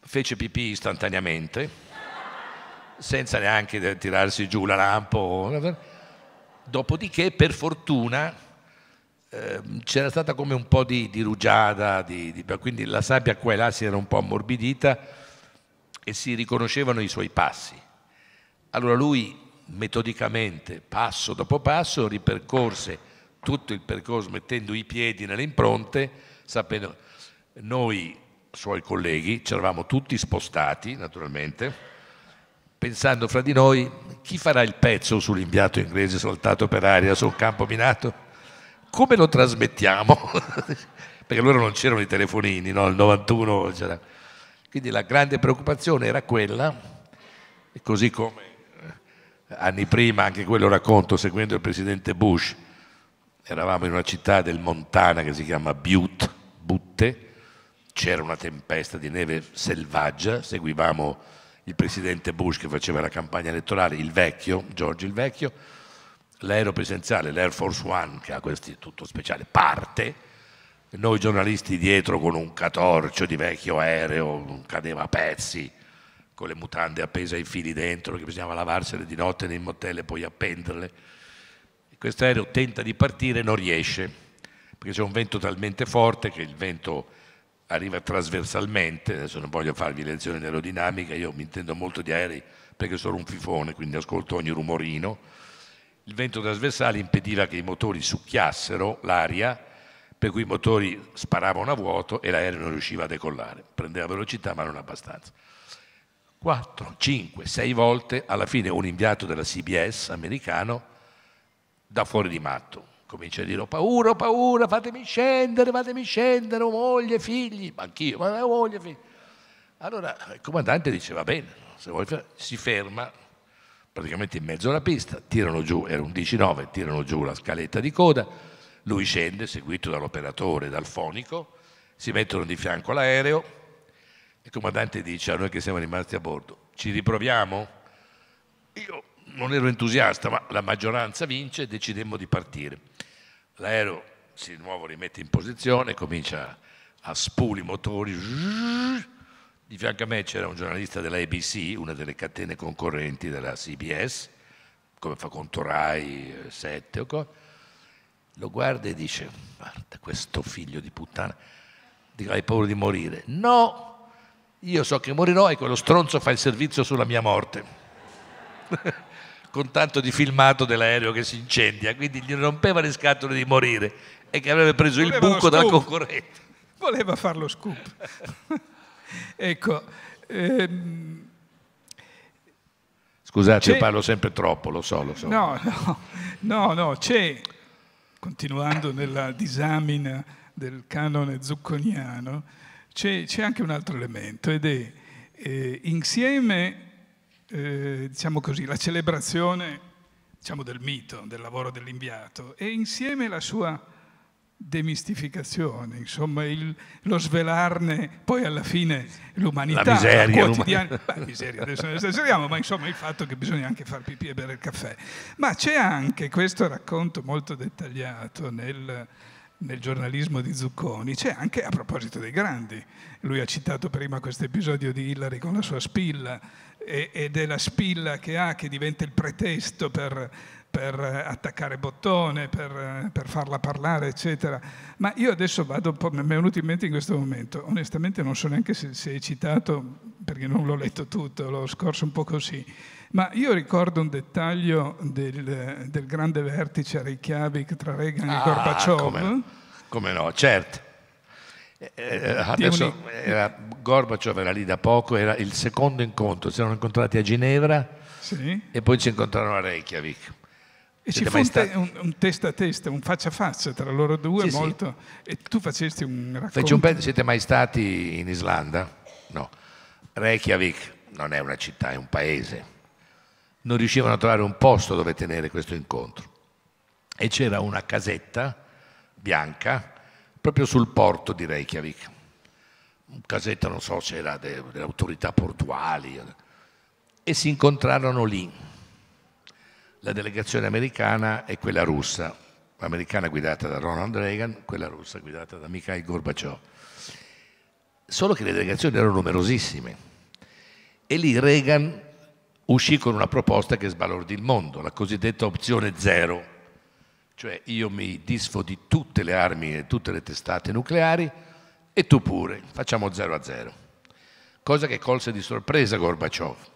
Fece pipì istantaneamente, senza neanche tirarsi giù la lampo. Dopodiché, per fortuna, Ehm, c'era stata come un po' di, di rugiada, di, di, quindi la sabbia qua e là si era un po' ammorbidita e si riconoscevano i suoi passi. Allora lui metodicamente, passo dopo passo, ripercorse tutto il percorso mettendo i piedi nelle impronte, sapendo noi suoi colleghi ci eravamo tutti spostati naturalmente pensando fra di noi chi farà il pezzo sull'inviato inglese saltato per aria sul campo minato come lo trasmettiamo? Perché allora non c'erano i telefonini, no? il 91 c'era. Quindi la grande preoccupazione era quella, e così come eh, anni prima, anche quello racconto, seguendo il presidente Bush, eravamo in una città del Montana che si chiama Butte, Butte c'era una tempesta di neve selvaggia, seguivamo il presidente Bush che faceva la campagna elettorale, il vecchio, Giorgio il vecchio, l'aereo presenziale, l'Air Force One, che ha questo tutto speciale, parte, noi giornalisti dietro con un catorcio di vecchio aereo, cadeva a pezzi, con le mutande appese ai fili dentro, che bisognava lavarsele di notte nei motel e poi appenderle. Questo aereo tenta di partire e non riesce, perché c'è un vento talmente forte che il vento arriva trasversalmente, adesso non voglio farvi lezioni di aerodinamica, io mi intendo molto di aerei perché sono un fifone, quindi ascolto ogni rumorino, il vento trasversale impediva che i motori succhiassero l'aria, per cui i motori sparavano a vuoto e l'aereo non riusciva a decollare. Prendeva velocità, ma non abbastanza. 4, 5, 6 volte alla fine un inviato della CBS americano da fuori di matto. Comincia a dire: Ho paura, ho paura, fatemi scendere, fatemi scendere, ho moglie, figli, ma anch'io, ma ho moglie, figli. Allora il comandante dice: Va bene, se vuoi, si ferma, praticamente in mezzo alla pista, tirano giù, era un 19, tirano giù la scaletta di coda, lui scende seguito dall'operatore, dal fonico, si mettono di fianco all'aereo, il comandante dice a noi che siamo rimasti a bordo, ci riproviamo? Io non ero entusiasta, ma la maggioranza vince e decidemmo di partire. L'aereo si di nuovo rimette in posizione, comincia a spuli i motori, di fianco a me c'era un giornalista della ABC, una delle catene concorrenti della CBS, come fa con Torai 7 eh, o Lo guarda e dice, guarda questo figlio di puttana, dico, hai paura di morire? No, io so che morirò e quello stronzo fa il servizio sulla mia morte. con tanto di filmato dell'aereo che si incendia, quindi gli rompeva le scatole di morire e che avrebbe preso Voleva il buco dalla concorrente. Voleva farlo scoop. ecco, ehm, Scusate, io parlo sempre troppo, lo so, lo so. No, no, no, no c'è, continuando nella disamina del canone zucconiano, c'è, anche un altro elemento ed è eh, insieme, eh, diciamo così, la celebrazione diciamo, del mito, del lavoro dell'inviato e insieme la sua demistificazione, insomma il, lo svelarne poi alla fine l'umanità, la miseria, quotidiana, beh, miseria adesso ne esageriamo, ma insomma il fatto che bisogna anche far pipì e bere il caffè. Ma c'è anche questo racconto molto dettagliato nel, nel giornalismo di Zucconi, c'è anche a proposito dei grandi. Lui ha citato prima questo episodio di Hillary con la sua spilla ed è la spilla che ha che diventa il pretesto per per attaccare bottone, per, per, farla parlare, eccetera. Ma io adesso vado un po', mi è venuto in mente in questo momento, onestamente non so neanche se, se è citato, perché non l'ho letto tutto, l'ho scorso un po' così, ma io ricordo un dettaglio del, del grande vertice a Reykjavik tra Reagan ah, e Gorbaciov. Come, come no, certo. Eh, eh adesso era, Gorbaciov era lì da poco, era il secondo incontro, si erano incontrati a Ginevra sì. e poi si incontrarono a Reykjavik. E ci fu stati... un, un, testa a testa, un faccia a faccia tra loro due, sì, molto... Sì. E tu facesti un racconto. Un pezzo, siete mai stati in Islanda? No. Reykjavik non è una città, è un paese. Non riuscivano a trovare un posto dove tenere questo incontro. E c'era una casetta bianca proprio sul porto di Reykjavik. Un casetta, non so, c'era delle, delle autorità portuali. E si incontrarono lì la delegazione americana e quella russa, l'americana guidata da Ronald Reagan, quella russa guidata da Mikhail Gorbaciov. Solo che le delegazioni erano numerosissime e lì Reagan uscì con una proposta che sbalordì il mondo, la cosiddetta opzione zero, cioè io mi disfo di tutte le armi e tutte le testate nucleari e tu pure, facciamo zero a zero. Cosa che colse di sorpresa Gorbaciov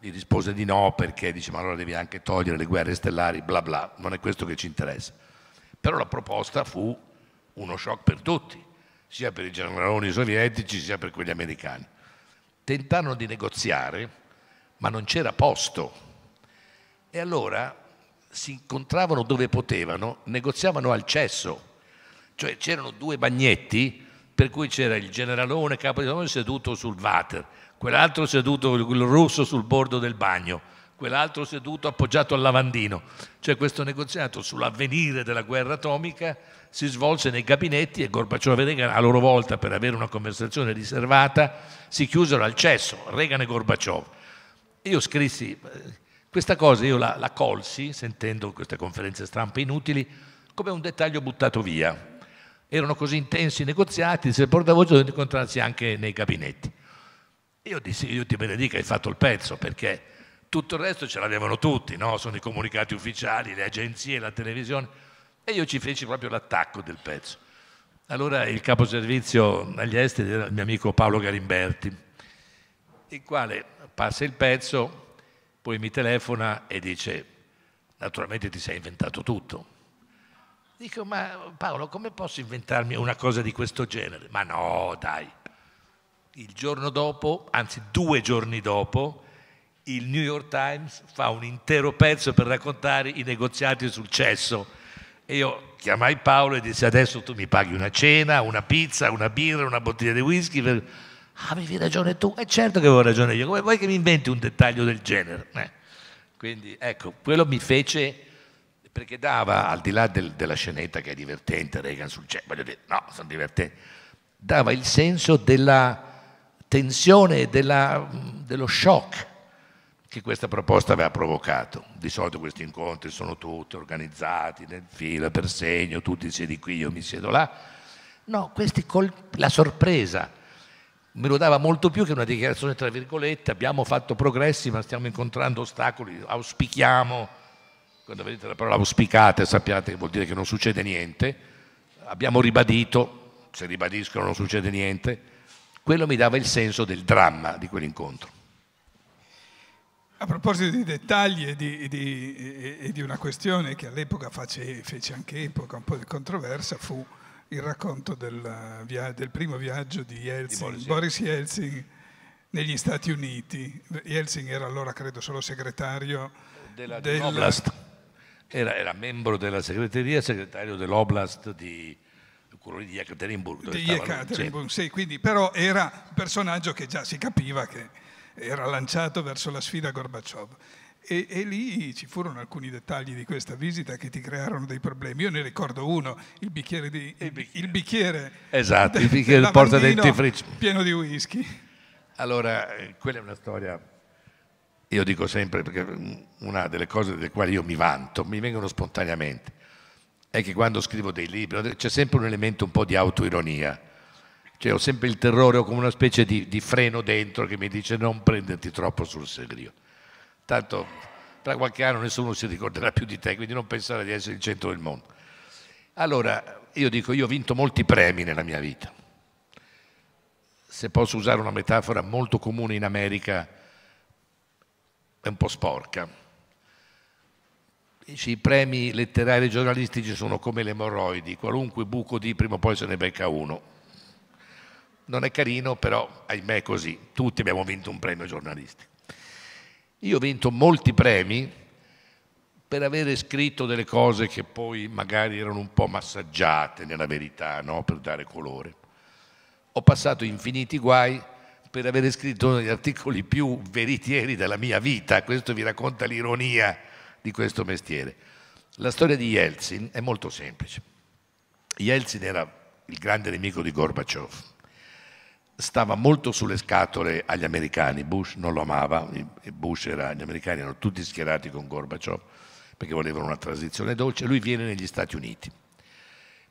gli rispose di no perché dice ma allora devi anche togliere le guerre stellari, bla bla, non è questo che ci interessa. Però la proposta fu uno shock per tutti, sia per i generaloni sovietici sia per quelli americani. Tentarono di negoziare, ma non c'era posto. E allora si incontravano dove potevano, negoziavano al cesso, cioè c'erano due bagnetti per cui c'era il generalone capo di Stato seduto sul water quell'altro seduto, il russo sul bordo del bagno, quell'altro seduto appoggiato al lavandino. Cioè questo negoziato sull'avvenire della guerra atomica si svolse nei gabinetti e Gorbaciov e Reagan a loro volta per avere una conversazione riservata si chiusero al cesso, Reagan e Gorbaciov. Io scrissi, eh, questa cosa io la, la colsi, sentendo queste conferenze stampa inutili, come un dettaglio buttato via. Erano così intensi i negoziati, se il portavoce doveva incontrarsi anche nei gabinetti. Io dissi, io ti benedico, hai fatto il pezzo, perché tutto il resto ce l'avevano tutti, no? sono i comunicati ufficiali, le agenzie, la televisione, e io ci feci proprio l'attacco del pezzo. Allora il capo servizio agli esteri era il mio amico Paolo Garimberti, il quale passa il pezzo, poi mi telefona e dice, naturalmente ti sei inventato tutto. Dico, ma Paolo, come posso inventarmi una cosa di questo genere? Ma no, dai il giorno dopo, anzi due giorni dopo, il New York Times fa un intero pezzo per raccontare i negoziati sul cesso. E io chiamai Paolo e dissi adesso tu mi paghi una cena, una pizza, una birra, una bottiglia di whisky. Per... Avevi ragione tu? E eh, certo che avevo ragione io, come vuoi che mi inventi un dettaglio del genere? Eh. Quindi ecco, quello mi fece perché dava, al di là del, della scenetta che è divertente, Reagan sul cesso, voglio dire, no, sono divertente, dava il senso della tensione, della, dello shock che questa proposta aveva provocato. Di solito questi incontri sono tutti organizzati, nel fila, per segno, tu siedi qui, io mi siedo là. No, questi col- la sorpresa me lo dava molto più che una dichiarazione tra virgolette, abbiamo fatto progressi ma stiamo incontrando ostacoli, auspichiamo, quando vedete la parola auspicate sappiate che vuol dire che non succede niente, abbiamo ribadito, se ribadiscono non succede niente, quello mi dava il senso del dramma di quell'incontro. A proposito di dettagli e di, di, e di una questione che all'epoca fece, fece, anche epoca un po' di controversa, fu il racconto del, del primo viaggio di, Yeltsin, di Boris Yeltsin negli Stati Uniti. Yeltsin era allora, credo, solo segretario della, della... Era, era, membro della segreteria, segretario dell'Oblast di, quello di Yekaterinburg. Di Ekaterinburg, sì. quindi però era un personaggio che già si capiva che era lanciato verso la sfida Gorbaciov. E, e, lì ci furono alcuni dettagli di questa visita che ti crearono dei problemi. Io ne ricordo uno, il bicchiere di... Il bicchiere. Il bicchiere esatto, de, il bicchiere del porta dentifricio. Pieno di whisky. Allora, quella è una storia, io dico sempre, perché una delle cose delle quali io mi vanto, mi vengono spontaneamente è che quando scrivo dei libri c'è sempre un elemento un po' di autoironia. Cioè, ho sempre il terrore, ho come una specie di, di freno dentro che mi dice non prenderti troppo sul serio. Tanto tra qualche anno nessuno si ricorderà più di te, quindi non pensare di essere il centro del mondo. Allora, io dico, io ho vinto molti premi nella mia vita. Se posso usare una metafora molto comune in America, è un po' sporca i premi letterari e giornalistici sono come le morroidi, qualunque buco di prima o poi se ne becca uno. Non è carino, però ahimè è così, tutti abbiamo vinto un premio giornalistico. Io ho vinto molti premi per avere scritto delle cose che poi magari erano un po' massaggiate nella verità, no? per dare colore. Ho passato infiniti guai per avere scritto uno degli articoli più veritieri della mia vita, questo vi racconta l'ironia di questo mestiere. La storia di Yeltsin è molto semplice. Yeltsin era il grande nemico di Gorbaciov, stava molto sulle scatole agli americani, Bush non lo amava, Bush era, gli americani erano tutti schierati con Gorbaciov perché volevano una transizione dolce, lui viene negli Stati Uniti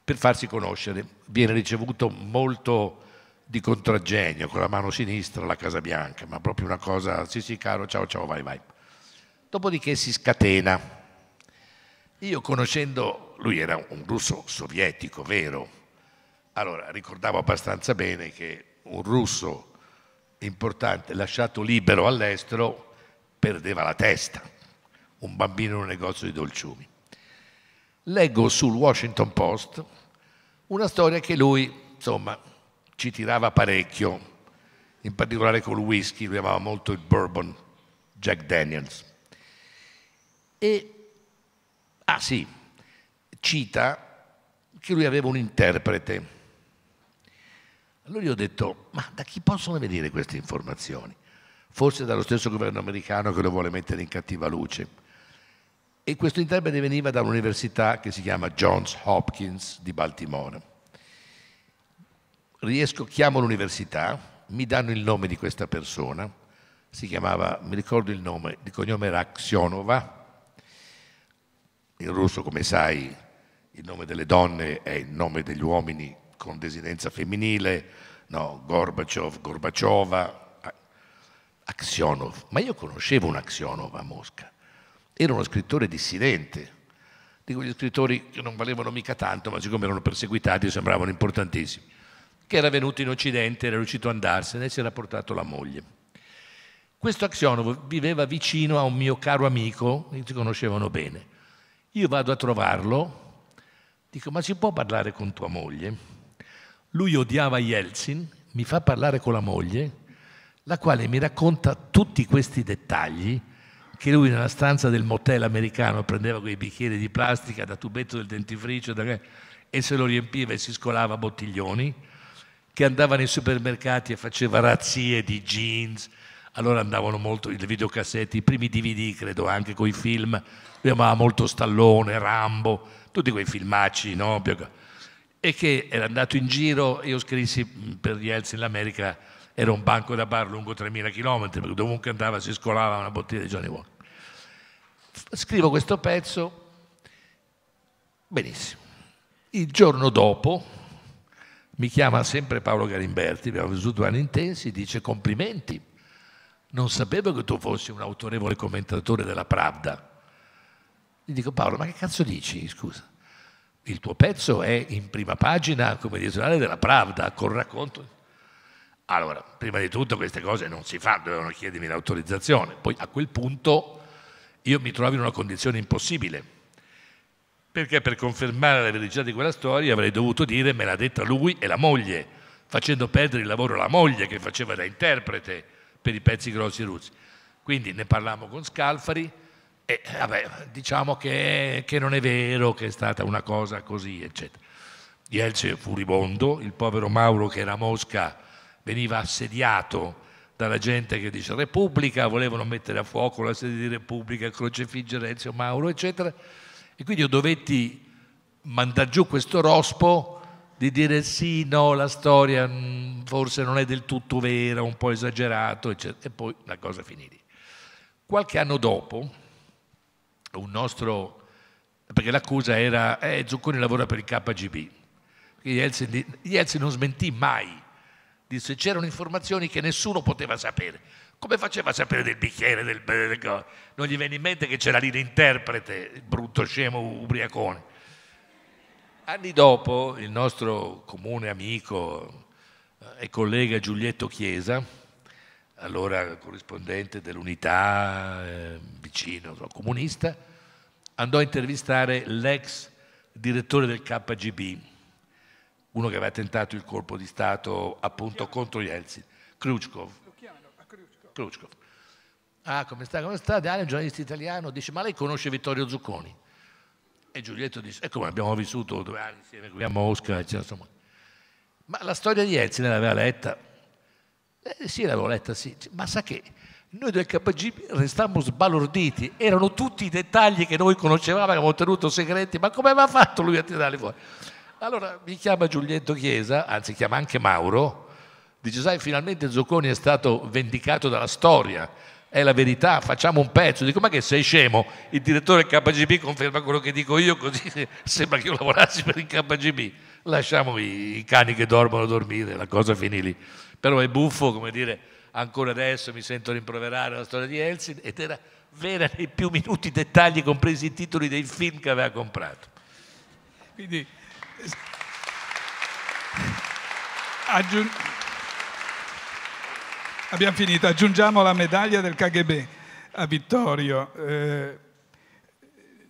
per farsi conoscere, viene ricevuto molto di contraggegno, con la mano sinistra alla Casa Bianca, ma proprio una cosa, sì sì caro, ciao ciao, vai vai dopodiché si scatena. Io conoscendo, lui era un russo sovietico, vero? Allora ricordavo abbastanza bene che un russo importante lasciato libero all'estero perdeva la testa, un bambino in un negozio di dolciumi. Leggo sul Washington Post una storia che lui, insomma, ci tirava parecchio, in particolare col whisky, lui amava molto il bourbon, Jack Daniels. E, ah sì, cita che lui aveva un interprete. Allora io ho detto, ma da chi possono venire queste informazioni? Forse dallo stesso governo americano che lo vuole mettere in cattiva luce. E questo interprete veniva da un'università che si chiama Johns Hopkins di Baltimora. Riesco, chiamo l'università, mi danno il nome di questa persona, si chiamava, mi ricordo il nome, di cognome era Aksionova, in russo, come sai, il nome delle donne è il nome degli uomini con desidenza femminile, no, Gorbaciov, Gorbaciova, Aksionov. Ma io conoscevo un Aksionov a Mosca, era uno scrittore dissidente, di quegli scrittori che non valevano mica tanto, ma siccome erano perseguitati sembravano importantissimi, che era venuto in Occidente, era riuscito ad andarsene e si era portato la moglie. Questo Aksionov viveva vicino a un mio caro amico, si conoscevano bene io vado a trovarlo, dico ma si può parlare con tua moglie? Lui odiava Yeltsin, mi fa parlare con la moglie, la quale mi racconta tutti questi dettagli che lui nella stanza del motel americano prendeva quei bicchieri di plastica da tubetto del dentifricio e se lo riempiva e si scolava bottiglioni, che andava nei supermercati e faceva razzie di jeans, allora andavano molto le videocassette, i primi DVD credo anche con i film, lui amava molto Stallone, Rambo, tutti quei filmacci, no? E che era andato in giro, io scrissi mm, per Yeltsin l'America, era un banco da bar lungo 3000 km, perché dovunque andava si scolava una bottiglia di Johnny Walker. Scrivo questo pezzo, benissimo. Il giorno dopo mi chiama sempre Paolo Garimberti, abbiamo vissuto anni intensi, dice complimenti, non sapevo che tu fossi un autorevole commentatore della Pravda. Gli dico Paolo, ma che cazzo dici, scusa? Il tuo pezzo è in prima pagina come direzionale della Pravda, col racconto. Allora, prima di tutto queste cose non si fanno, dovevano chiedermi l'autorizzazione. Poi a quel punto io mi trovo in una condizione impossibile, perché per confermare la verità di quella storia avrei dovuto dire me l'ha detta lui e la moglie, facendo perdere il lavoro alla moglie che faceva da interprete per i pezzi grossi russi. Quindi ne parlammo con Scalfari e vabbè, diciamo che, che, non è vero, che è stata una cosa così, eccetera. Jelce furibondo, il povero Mauro che era a Mosca veniva assediato dalla gente che dice Repubblica, volevano mettere a fuoco la sede di Repubblica, crocefiggere crocefiggerezio, Mauro, eccetera. E quindi io dovetti mandare giù questo rospo di dire sì, no, la storia mm, forse non è del tutto vera, un po' esagerato, eccetera. E poi la cosa finì lì. Qualche anno dopo, un nostro, perché l'accusa era, eh, Zucconi lavora per il KGB. Yeltsin, Yeltsin non smentì mai, disse c'erano informazioni che nessuno poteva sapere. Come faceva a sapere del bicchiere, del... Non gli venne in mente che c'era lì l'interprete, brutto scemo ubriacone. Anni dopo il nostro comune amico eh, e collega Giulietto Chiesa, allora corrispondente dell'unità eh, vicino, comunista, andò a intervistare l'ex direttore del KGB, uno che aveva tentato il colpo di Stato appunto contro Yeltsin, Khrushchev. Khrushchev. Ah, come sta? Come sta? Daniel, giornalista italiano, dice, ma lei conosce Vittorio Zucconi? E Giulietto disse, e come abbiamo vissuto due anni insieme qui a Mosca, eccetera, insomma. Ma la storia di Enzi l'aveva letta? Eh, sì, l'avevo letta, sì. Cioè, ma sa che noi del KGB restammo sbalorditi, erano tutti i dettagli che noi conoscevamo, che avevamo tenuto segreti, ma come aveva fatto lui a tirarli fuori? Allora mi chiama Giulietto Chiesa, anzi chiama anche Mauro, dice sai finalmente Zocconi è stato vendicato dalla storia, è la verità, facciamo un pezzo. Dico, ma che sei scemo? Il direttore del KGB conferma quello che dico io, così sembra che io lavorassi per il KGB. Lasciamo i, i cani che dormono a dormire, la cosa finì lì. Però è buffo, come dire, ancora adesso mi sento rimproverare la storia di Elsin ed era vera nei più minuti dettagli, compresi i titoli dei film che aveva comprato. Quindi... Eh, Aggiung- Abbiamo finito, aggiungiamo la medaglia del KGB a Vittorio. Eh,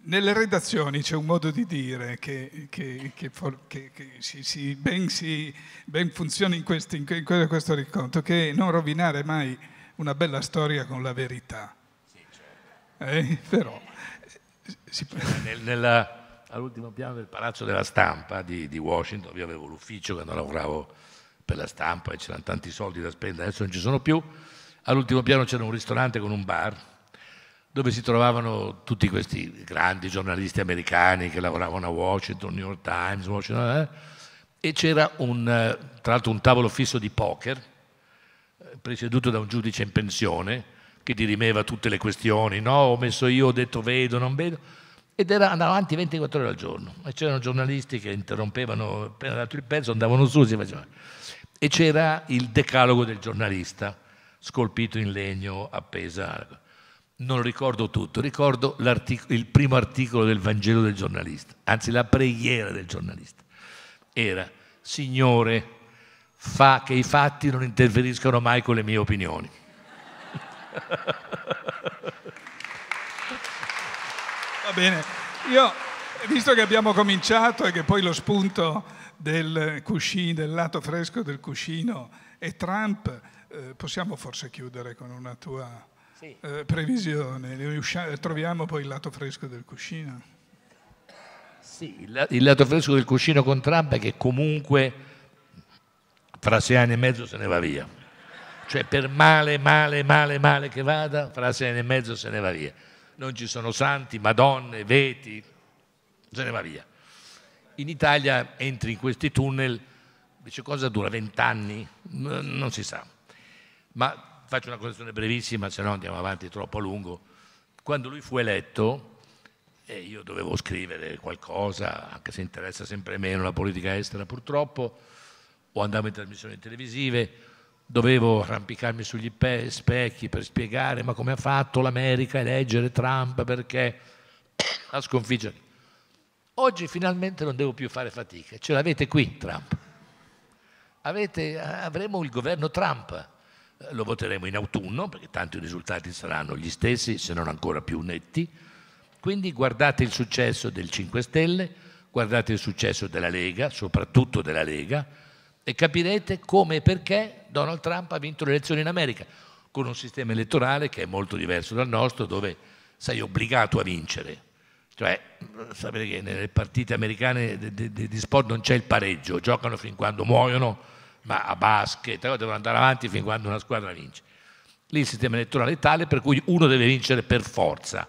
nelle redazioni c'è un modo di dire che, che, che, che si, si, ben, si, ben, funziona in, questi, in, questo riconto, che non rovinare mai una bella storia con la verità. Certo. eh, però... Eh, si... Nel, nella, all'ultimo piano del Palazzo della Stampa di, di Washington, io avevo l'ufficio quando lavoravo per la stampa e c'erano tanti soldi da spendere, adesso non ci sono più. All'ultimo piano c'era un ristorante con un bar dove si trovavano tutti questi grandi giornalisti americani che lavoravano a Washington, New York Times, Washington, eh? e c'era un, eh, tra l'altro un tavolo fisso di poker eh, presieduto da un giudice in pensione che dirimeva tutte le questioni, no, ho messo io, ho detto vedo, non vedo, ed era, avanti 24 ore al giorno. E c'erano giornalisti che interrompevano appena dato il pezzo, andavano su si facevano e c'era il decalogo del giornalista, scolpito in legno, appesa. Non ricordo tutto, ricordo il primo articolo del Vangelo del giornalista, anzi la preghiera del giornalista. Era, Signore, fa che i fatti non interferiscano mai con le mie opinioni. Va bene, io visto che abbiamo cominciato e che poi lo spunto del, cuscino, del lato fresco del cuscino è Trump, eh, possiamo forse chiudere con una tua sì. eh, previsione. troviamo poi il lato fresco del cuscino. Sì, il, il lato fresco del cuscino con Trump è che comunque fra sei anni e mezzo se ne va via. Cioè per male, male, male, male che vada, fra sei anni e mezzo se ne va via. Non ci sono santi, madonne, veti, se ne va via. In Italia entri in questi tunnel, dice cosa dura, vent'anni? Non si sa. Ma faccio una correzione brevissima, se no andiamo avanti troppo a lungo. Quando lui fu eletto, e io dovevo scrivere qualcosa, anche se interessa sempre meno la politica estera purtroppo, o andavo in trasmissioni televisive, dovevo arrampicarmi sugli specchi per spiegare ma come ha fatto l'America a eleggere Trump perché ha sconfiggere Oggi finalmente non devo più fare fatica, ce l'avete qui Trump. Avete, avremo il governo Trump, eh, lo voteremo in autunno perché tanto i risultati saranno gli stessi se non ancora più netti. Quindi guardate il successo del 5 Stelle, guardate il successo della Lega, soprattutto della Lega, e capirete come e perché Donald Trump ha vinto le elezioni in America, con un sistema elettorale che è molto diverso dal nostro, dove sei obbligato a vincere cioè, sapete che nelle partite americane di, di, di sport non c'è il pareggio, giocano fin quando muoiono, ma a basket, eh, devono andare avanti fin quando una squadra vince. Lì il sistema elettorale è tale per cui uno deve vincere per forza.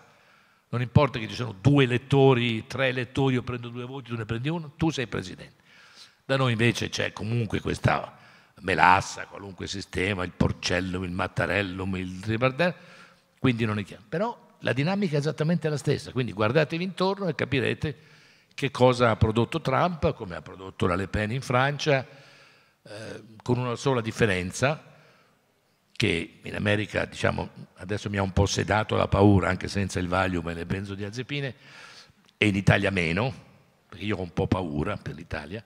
Non importa che ci siano due elettori, tre elettori, io prendo due voti, tu ne prendi uno, tu sei presidente. Da noi invece c'è comunque questa melassa, qualunque sistema, il porcellum, il mattarellum, il ribardello, quindi non è chiaro. Però la dinamica è esattamente la stessa, quindi guardatevi intorno e capirete che cosa ha prodotto Trump, come ha prodotto la Le Pen in Francia, eh, con una sola differenza, che in America diciamo, adesso mi ha un po' sedato la paura, anche senza il Valium e le benzodiazepine, e in Italia meno, perché io ho un po' paura per l'Italia,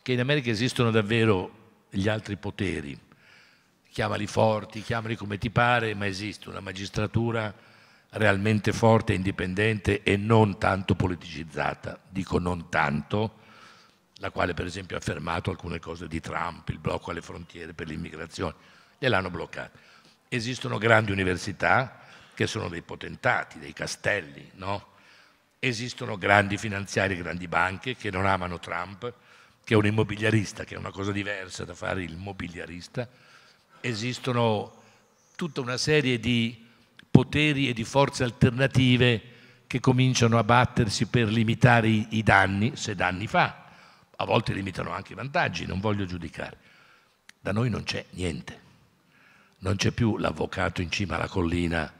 che in America esistono davvero gli altri poteri, chiamali forti, chiamali come ti pare, ma esiste una magistratura realmente forte, indipendente e non tanto politicizzata. Dico non tanto, la quale per esempio ha fermato alcune cose di Trump, il blocco alle frontiere per l'immigrazione, gliel'hanno bloccata. Esistono grandi università che sono dei potentati, dei castelli, no? Esistono grandi finanziari, grandi banche che non amano Trump, che è un immobiliarista, che è una cosa diversa da fare il mobiliarista. Esistono tutta una serie di poteri e di forze alternative che cominciano a battersi per limitare i danni, se danni fa. A volte limitano anche i vantaggi, non voglio giudicare. Da noi non c'è niente. Non c'è più l'avvocato in cima alla collina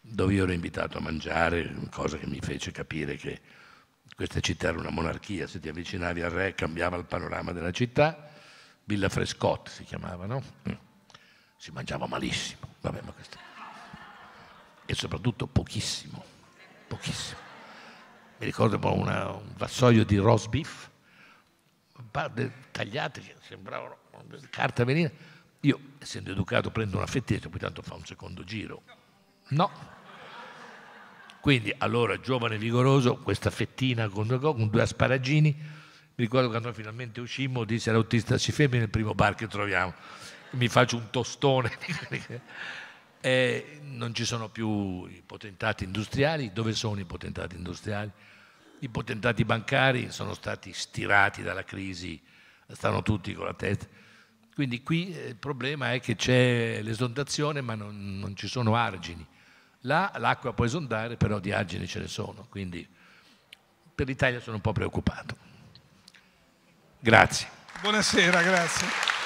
dove io ero invitato a mangiare, cosa che mi fece capire che questa città era una monarchia, se ti avvicinavi al re cambiava il panorama della città. Villa Frescott si chiamava, no? Mm. Si mangiava malissimo. Vabbè, ma questo e soprattutto pochissimo, pochissimo. Mi ricordo una, un vassoio di roast beef, tagliate, sembrava carta velina. Io, essendo educato, prendo una fettina, poi tanto fa un secondo giro. No. Quindi, allora, giovane e vigoroso, questa fettina con due, con due asparagini, mi ricordo quando finalmente uscimmo, disse all'autista, ci fermi nel primo bar che troviamo, mi faccio un tostone eh, non ci sono più i potentati industriali, dove sono i potentati industriali? I potentati bancari sono stati stirati dalla crisi, stanno tutti con la testa. Quindi qui eh, il problema è che c'è l'esondazione ma non, non, ci sono argini. Là l'acqua può esondare, però di argini ce ne sono, quindi per l'Italia sono un po' preoccupato. Grazie. Buonasera, grazie.